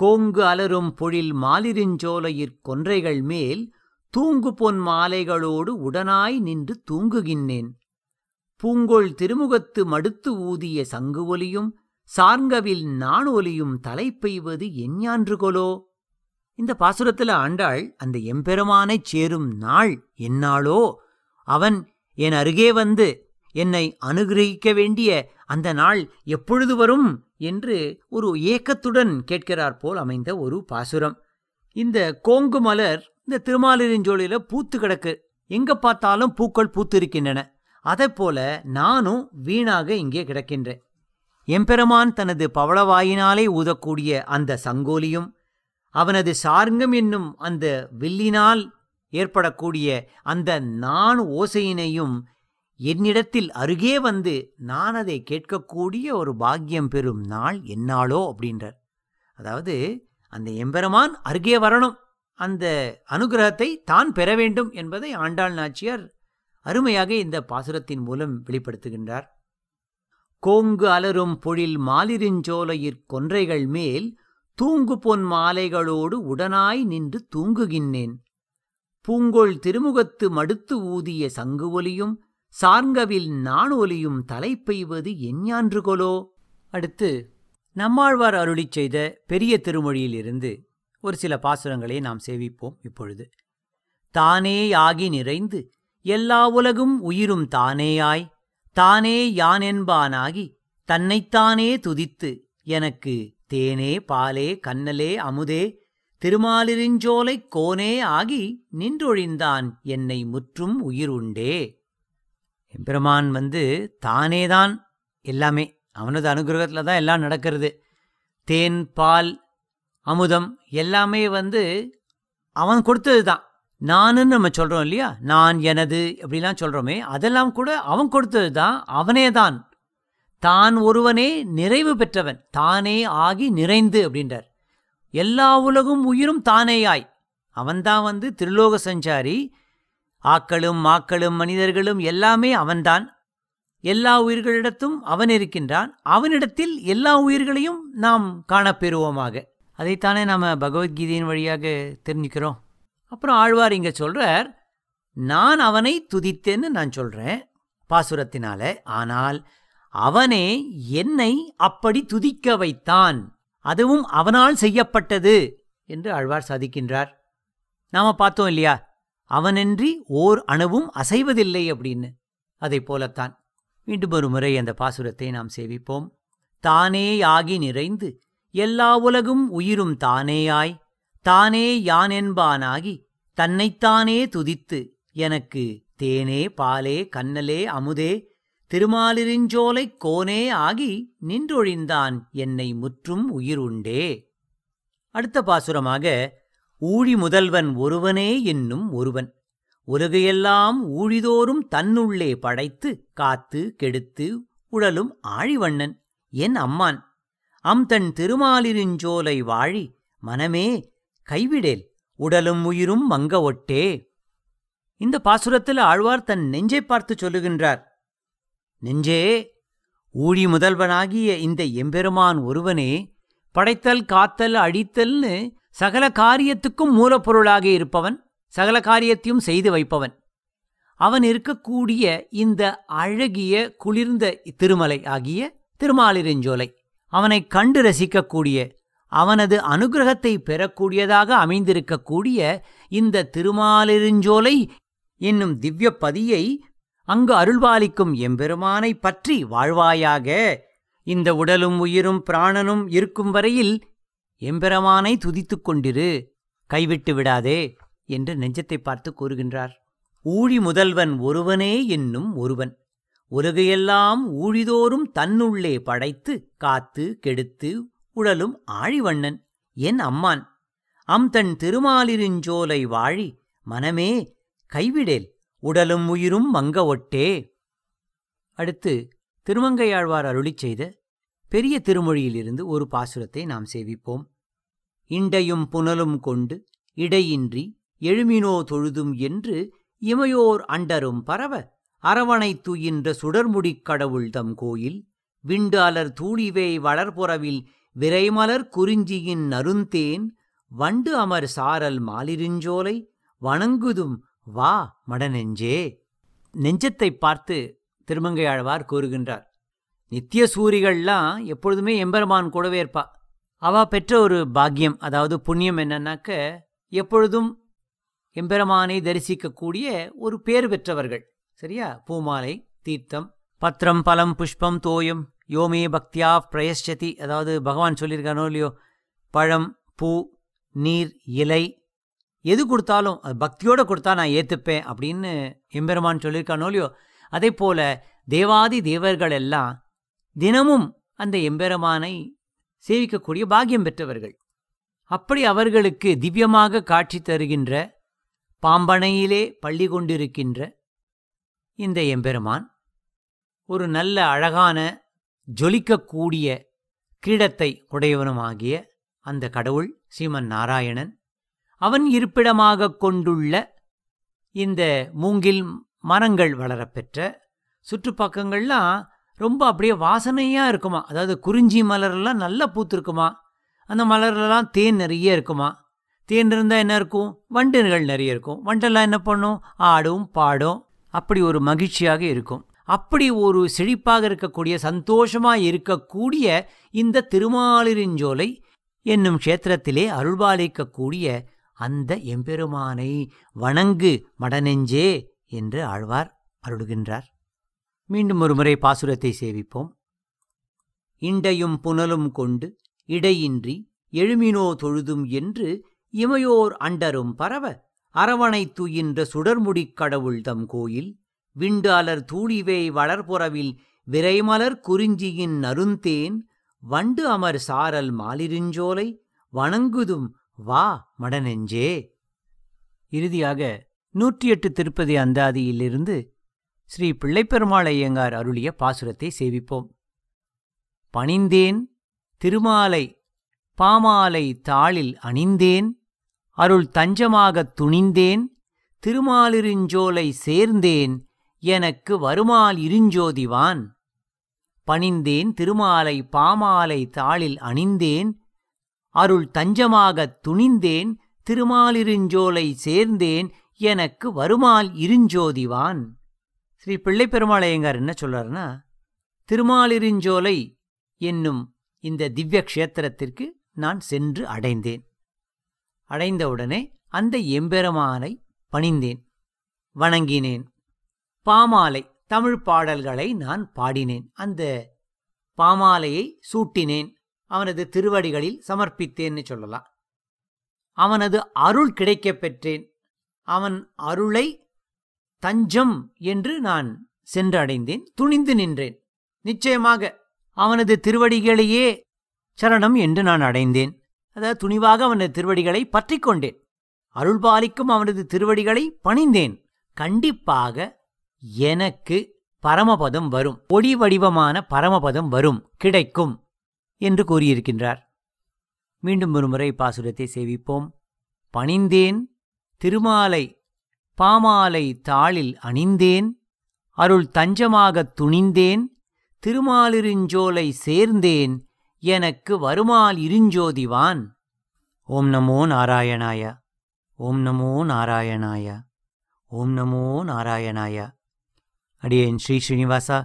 கோங்கு அலரும் பொழில் மாலிருஞ்சோலையிற் கொன்றைகள் மேல் தூங்கு பொன் மாலைகளோடு உடனாய் நின்று தூங்குகின்றேன் பூங்கொள் திருமுகத்து மடுத்து ஊதிய சங்கு ஒலியும் சார்கவில் நான் ஒலியும் தலை பெய்வது எஞ்ஞான்றுகொலோ இந்த பாசுரத்துல ஆண்டாள் அந்த எம்பெருமானைச் சேரும் நாள் என்னாளோ அவன் என் அருகே வந்து என்னை அனுகிரகிக்க வேண்டிய அந்த நாள் எப்பொழுது வரும் என்று ஒரு ஏக்கத்துடன் கேட்கிறார் போல் அமைந்த ஒரு பாசுரம் இந்த கோங்கு மலர் இந்த திருமாலிருஞ்சோழியில பூத்து கிடக்கு எங்க பார்த்தாலும் பூக்கள் பூத்து இருக்கின்றன அதை போல நானும் வீணாக இங்கே கிடக்கின்றேன் எம்பெருமான் தனது பவளவாயினாலே ஊதக்கூடிய அந்த சங்கோலியும் அவனது சார்ங்கம் என்னும் அந்த வில்லினால் ஏற்படக்கூடிய அந்த நான் ஓசையினையும் என்னிடத்தில் அருகே வந்து நான் அதை கேட்கக்கூடிய ஒரு பாக்கியம் பெறும் நாள் என்னாலோ அப்படின்றார் அதாவது அந்த எம்பெருமான் அருகே வரணும் அந்த அனுகிரகத்தை தான் பெற வேண்டும் என்பதை ஆண்டாள் நாச்சியார் அருமையாக இந்த பாசுரத்தின் மூலம் வெளிப்படுத்துகின்றார் கோங்கு அலரும் பொழில் மாலிரிஞ்சோலையிற் கொன்றைகள் மேல் தூங்கு பொன் மாலைகளோடு உடனாய் நின்று தூங்குகின்றேன் பூங்கோள் திருமுகத்து மடுத்து ஊதிய சங்கு ஒலியும் சார்ங்கவில் நான் ஒலியும் தலை பெய்வது எஞ்ஞான்றுகொலோ அடுத்து நம்மாழ்வார் அருளிச் செய்த பெரிய திருமொழியிலிருந்து ஒரு சில பாசுரங்களை நாம் சேவிப்போம் இப்பொழுது தானே யாகி நிறைந்து எல்லா உலகும் உயிரும் தானேயாய் தானே என்பானாகி தன்னைத்தானே துதித்து எனக்கு தேனே பாலே கண்ணலே அமுதே திருமாலிருஞ்சோலை கோனே ஆகி நின்றொழிந்தான் என்னை முற்றும் உயிர் உண்டே எம்பெருமான் வந்து தானேதான் எல்லாமே அவனது அனுகிரகத்தில் தான் எல்லாம் நடக்கிறது தேன் பால் அமுதம் எல்லாமே வந்து அவன் கொடுத்தது தான் நானுன்னு நம்ம சொல்கிறோம் இல்லையா நான் எனது அப்படிலாம் சொல்கிறோமே அதெல்லாம் கூட அவன் கொடுத்தது தான் அவனே தான் தான் ஒருவனே நிறைவு பெற்றவன் தானே ஆகி நிறைந்து அப்படின்றார் எல்லா உலகும் உயிரும் தானேயாய் அவன்தான் வந்து திருலோக சஞ்சாரி ஆக்களும் மாக்களும் மனிதர்களும் எல்லாமே அவன்தான் எல்லா உயிர்களிடத்தும் அவன் இருக்கின்றான் அவனிடத்தில் எல்லா உயிர்களையும் நாம் காணப்பெறுவோமாக அதைத்தானே நாம் பகவத்கீதையின் வழியாக தெரிஞ்சுக்கிறோம் அப்புறம் ஆழ்வார் இங்கே சொல்கிறார் நான் அவனை துதித்தேன்னு நான் சொல்கிறேன் பாசுரத்தினால ஆனால் அவனே என்னை அப்படி துதிக்க வைத்தான் அதுவும் அவனால் செய்யப்பட்டது என்று ஆழ்வார் சாதிக்கின்றார் நாம் பார்த்தோம் இல்லையா அவனின்றி ஓர் அணுவும் அசைவதில்லை அப்படின்னு அதை போலத்தான் மீண்டும் ஒரு முறை அந்த பாசுரத்தை நாம் சேவிப்போம் தானேயாகி நிறைந்து எல்லா உலகும் உயிரும் தானேயாய் தானே யானென்பானாகி தன்னைத்தானே துதித்து எனக்கு தேனே பாலே கண்ணலே அமுதே திருமாலிருஞ்சோலைக் கோனே ஆகி நின்றொழிந்தான் என்னை முற்றும் உயிருண்டே அடுத்த பாசுரமாக ஊழி முதல்வன் ஒருவனே என்னும் ஒருவன் உலகையெல்லாம் ஊழிதோறும் தன்னுள்ளே படைத்து காத்து கெடுத்து உழலும் ஆழிவண்ணன் என் அம்மான் அம் தன் திருமாலிருஞ்சோலை வாழி மனமே கைவிடேல் உடலும் உயிரும் மங்க ஒட்டே இந்த பாசுரத்தில் ஆழ்வார் தன் நெஞ்சை பார்த்து சொல்லுகின்றார் நெஞ்சே ஊழி முதல்வனாகிய இந்த எம்பெருமான் ஒருவனே படைத்தல் காத்தல் அழித்தல்னு சகல காரியத்துக்கும் மூலப்பொருளாக இருப்பவன் சகல காரியத்தையும் செய்து வைப்பவன் அவன் இருக்கக்கூடிய இந்த அழகிய குளிர்ந்த திருமலை ஆகிய திருமாலிரஞ்சோலை அவனை கண்டு ரசிக்கக்கூடிய அவனது அனுகிரகத்தை பெறக்கூடியதாக அமைந்திருக்கக்கூடிய இந்த திருமாலிருஞ்சோலை என்னும் திவ்ய பதியை அங்கு அருள்வாலிக்கும் எம்பெருமானை பற்றி வாழ்வாயாக இந்த உடலும் உயிரும் பிராணனும் இருக்கும் வரையில் எம்பெருமானை துதித்துக் கொண்டிரு கைவிட்டு விடாதே என்று நெஞ்சத்தை பார்த்து கூறுகின்றார் ஊழி முதல்வன் ஒருவனே என்னும் ஒருவன் உலகையெல்லாம் ஊழிதோறும் தன்னுள்ளே படைத்து காத்து கெடுத்து உழலும் ஆழிவண்ணன் என் அம்மான் அம்தன் திருமாலிருஞ்சோலை வாழி மனமே கைவிடேல் உடலும் உயிரும் மங்க ஒட்டே அடுத்து திருமங்கையாழ்வார் அருளி செய்த பெரிய திருமொழியிலிருந்து ஒரு பாசுரத்தை நாம் சேவிப்போம் இண்டையும் புனலும் கொண்டு இடையின்றி எழுமினோ தொழுதும் என்று இமையோர் அண்டரும் பரவ அரவணை துயின்ற சுடர்முடிக் கடவுள் தம் கோயில் விண்டாளர் தூணிவேய் வளர்புறவில் விரைமலர் குறிஞ்சியின் நருந்தேன் வண்டு அமர் சாரல் மாலிருஞ்சோலை வணங்குதும் வா மடநெஞ்சே நெஞ்சத்தை பார்த்து திருமங்கையாழ்வார் கூறுகின்றார் நித்திய சூரிகள்லாம் எப்பொழுதுமே எம்பெருமான் கூடவே இருப்பா அவ பெற்ற ஒரு பாக்கியம் அதாவது புண்ணியம் என்னன்னாக்க எப்பொழுதும் எம்பெருமானை தரிசிக்கக்கூடிய ஒரு பேர் பெற்றவர்கள் சரியா பூமாலை தீர்த்தம் பத்திரம் பலம் புஷ்பம் தோயம் யோமே பக்தியா பிரயஷதி அதாவது பகவான் சொல்லியிருக்கானோ இல்லையோ பழம் பூ நீர் இலை எது கொடுத்தாலும் அது பக்தியோடு கொடுத்தா நான் ஏற்றுப்பேன் அப்படின்னு எம்பெருமான் சொல்லியிருக்கானோ இல்லையோ அதே போல் தேவாதி தேவர்கள் எல்லாம் தினமும் அந்த எம்பெருமானை சேவிக்கக்கூடிய பாக்கியம் பெற்றவர்கள் அப்படி அவர்களுக்கு திவ்யமாக காட்சி தருகின்ற பாம்பனையிலே பள்ளி கொண்டிருக்கின்ற இந்த எம்பெருமான் ஒரு நல்ல அழகான ஜொலிக்கக்கூடிய கிரீடத்தை உடையவனுமாகிய அந்த கடவுள் சீமன் நாராயணன் அவன் இருப்பிடமாக கொண்டுள்ள இந்த மூங்கில் மரங்கள் வளரப்பெற்ற சுற்றுப்பக்கங்கள்லாம் ரொம்ப அப்படியே வாசனையாக இருக்குமா அதாவது குறிஞ்சி மலர்லாம் நல்லா பூத்திருக்குமா அந்த மலர்லாம் தேன் நிறைய இருக்குமா தேன் இருந்தால் என்ன இருக்கும் வண்டுகள் நிறைய இருக்கும் வண்டெல்லாம் என்ன பண்ணும் ஆடும் பாடும் அப்படி ஒரு மகிழ்ச்சியாக இருக்கும் அப்படி ஒரு செழிப்பாக இருக்கக்கூடிய சந்தோஷமாக இருக்கக்கூடிய இந்த திருமாலிருஞ்சோலை என்னும் க்ஷேத்திரத்திலே அருள்பாலிக்கக்கூடிய அந்த எம்பெருமானை வணங்கு மடநெஞ்சே என்று ஆழ்வார் அருளுகின்றார் மீண்டும் ஒருமுறை பாசுரத்தை சேவிப்போம் இண்டையும் புனலும் கொண்டு இடையின்றி எழுமினோ தொழுதும் என்று இமையோர் அண்டரும் பரவ அரவணைத்துயின்ற சுடர்முடிக் கடவுள் தம் கோயில் விண்டாளர் தூளிவே வளர்புறவில் விரைமலர் குறிஞ்சியின் நருந்தேன் வண்டு அமர் சாரல் மாலிருஞ்சோலை வணங்குதும் வா மடனெஞ்சே இறுதியாக நூற்றி எட்டு திருப்பதி அந்தாதியிலிருந்து ஸ்ரீ பிள்ளைப்பெருமாள் ஐயங்கார் அருளிய பாசுரத்தை சேவிப்போம் பணிந்தேன் திருமாலை பாமாலை தாளில் அணிந்தேன் அருள் தஞ்சமாகத் துணிந்தேன் திருமாலிருஞ்சோலை சேர்ந்தேன் எனக்கு வருமால் இருஞ்சோதிவான் பணிந்தேன் திருமாலை பாமாலை தாளில் அணிந்தேன் அருள் தஞ்சமாகத் துணிந்தேன் திருமாலிருஞ்சோலை சேர்ந்தேன் எனக்கு வருமால் இருஞ்சோதிவான் ஸ்ரீ பிள்ளை பெருமாளையங்கார் என்ன சொல்றாருன்னா திருமாலிருஞ்சோலை என்னும் இந்த திவ்ய க்ஷேத்திரத்திற்கு நான் சென்று அடைந்தேன் அடைந்தவுடனே அந்த எம்பெருமானை பணிந்தேன் வணங்கினேன் பாமாலை தமிழ் பாடல்களை நான் பாடினேன் அந்த பாமாலையை சூட்டினேன் அவனது திருவடிகளில் சமர்ப்பித்தேன்னு சொல்லலாம் அவனது அருள் கிடைக்கப் பெற்றேன் அவன் அருளை தஞ்சம் என்று நான் சென்றடைந்தேன் துணிந்து நின்றேன் நிச்சயமாக அவனது திருவடிகளையே சரணம் என்று நான் அடைந்தேன் அதாவது துணிவாக அவனது திருவடிகளை பற்றி கொண்டேன் அருள்பாலிக்கும் அவனது திருவடிகளை பணிந்தேன் கண்டிப்பாக எனக்கு பரமபதம் வரும் பொடி வடிவமான பரமபதம் வரும் கிடைக்கும் என்று கூறியிருக்கின்றார் மீண்டும் ஒருமுறை பாசுரத்தை சேவிப்போம் பணிந்தேன் திருமாலை பாமாலை தாளில் அணிந்தேன் அருள் தஞ்சமாகத் துணிந்தேன் திருமாலிருஞ்சோலை சேர்ந்தேன் எனக்கு வருமால் இருஞ்சோதிவான் ஓம் நமோ நாராயணாய ஓம் நமோ நாராயணாய ஓம் நமோ நாராயணாய அடியேன் ஸ்ரீ ஸ்ரீனிவாசா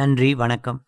நன்றி வணக்கம்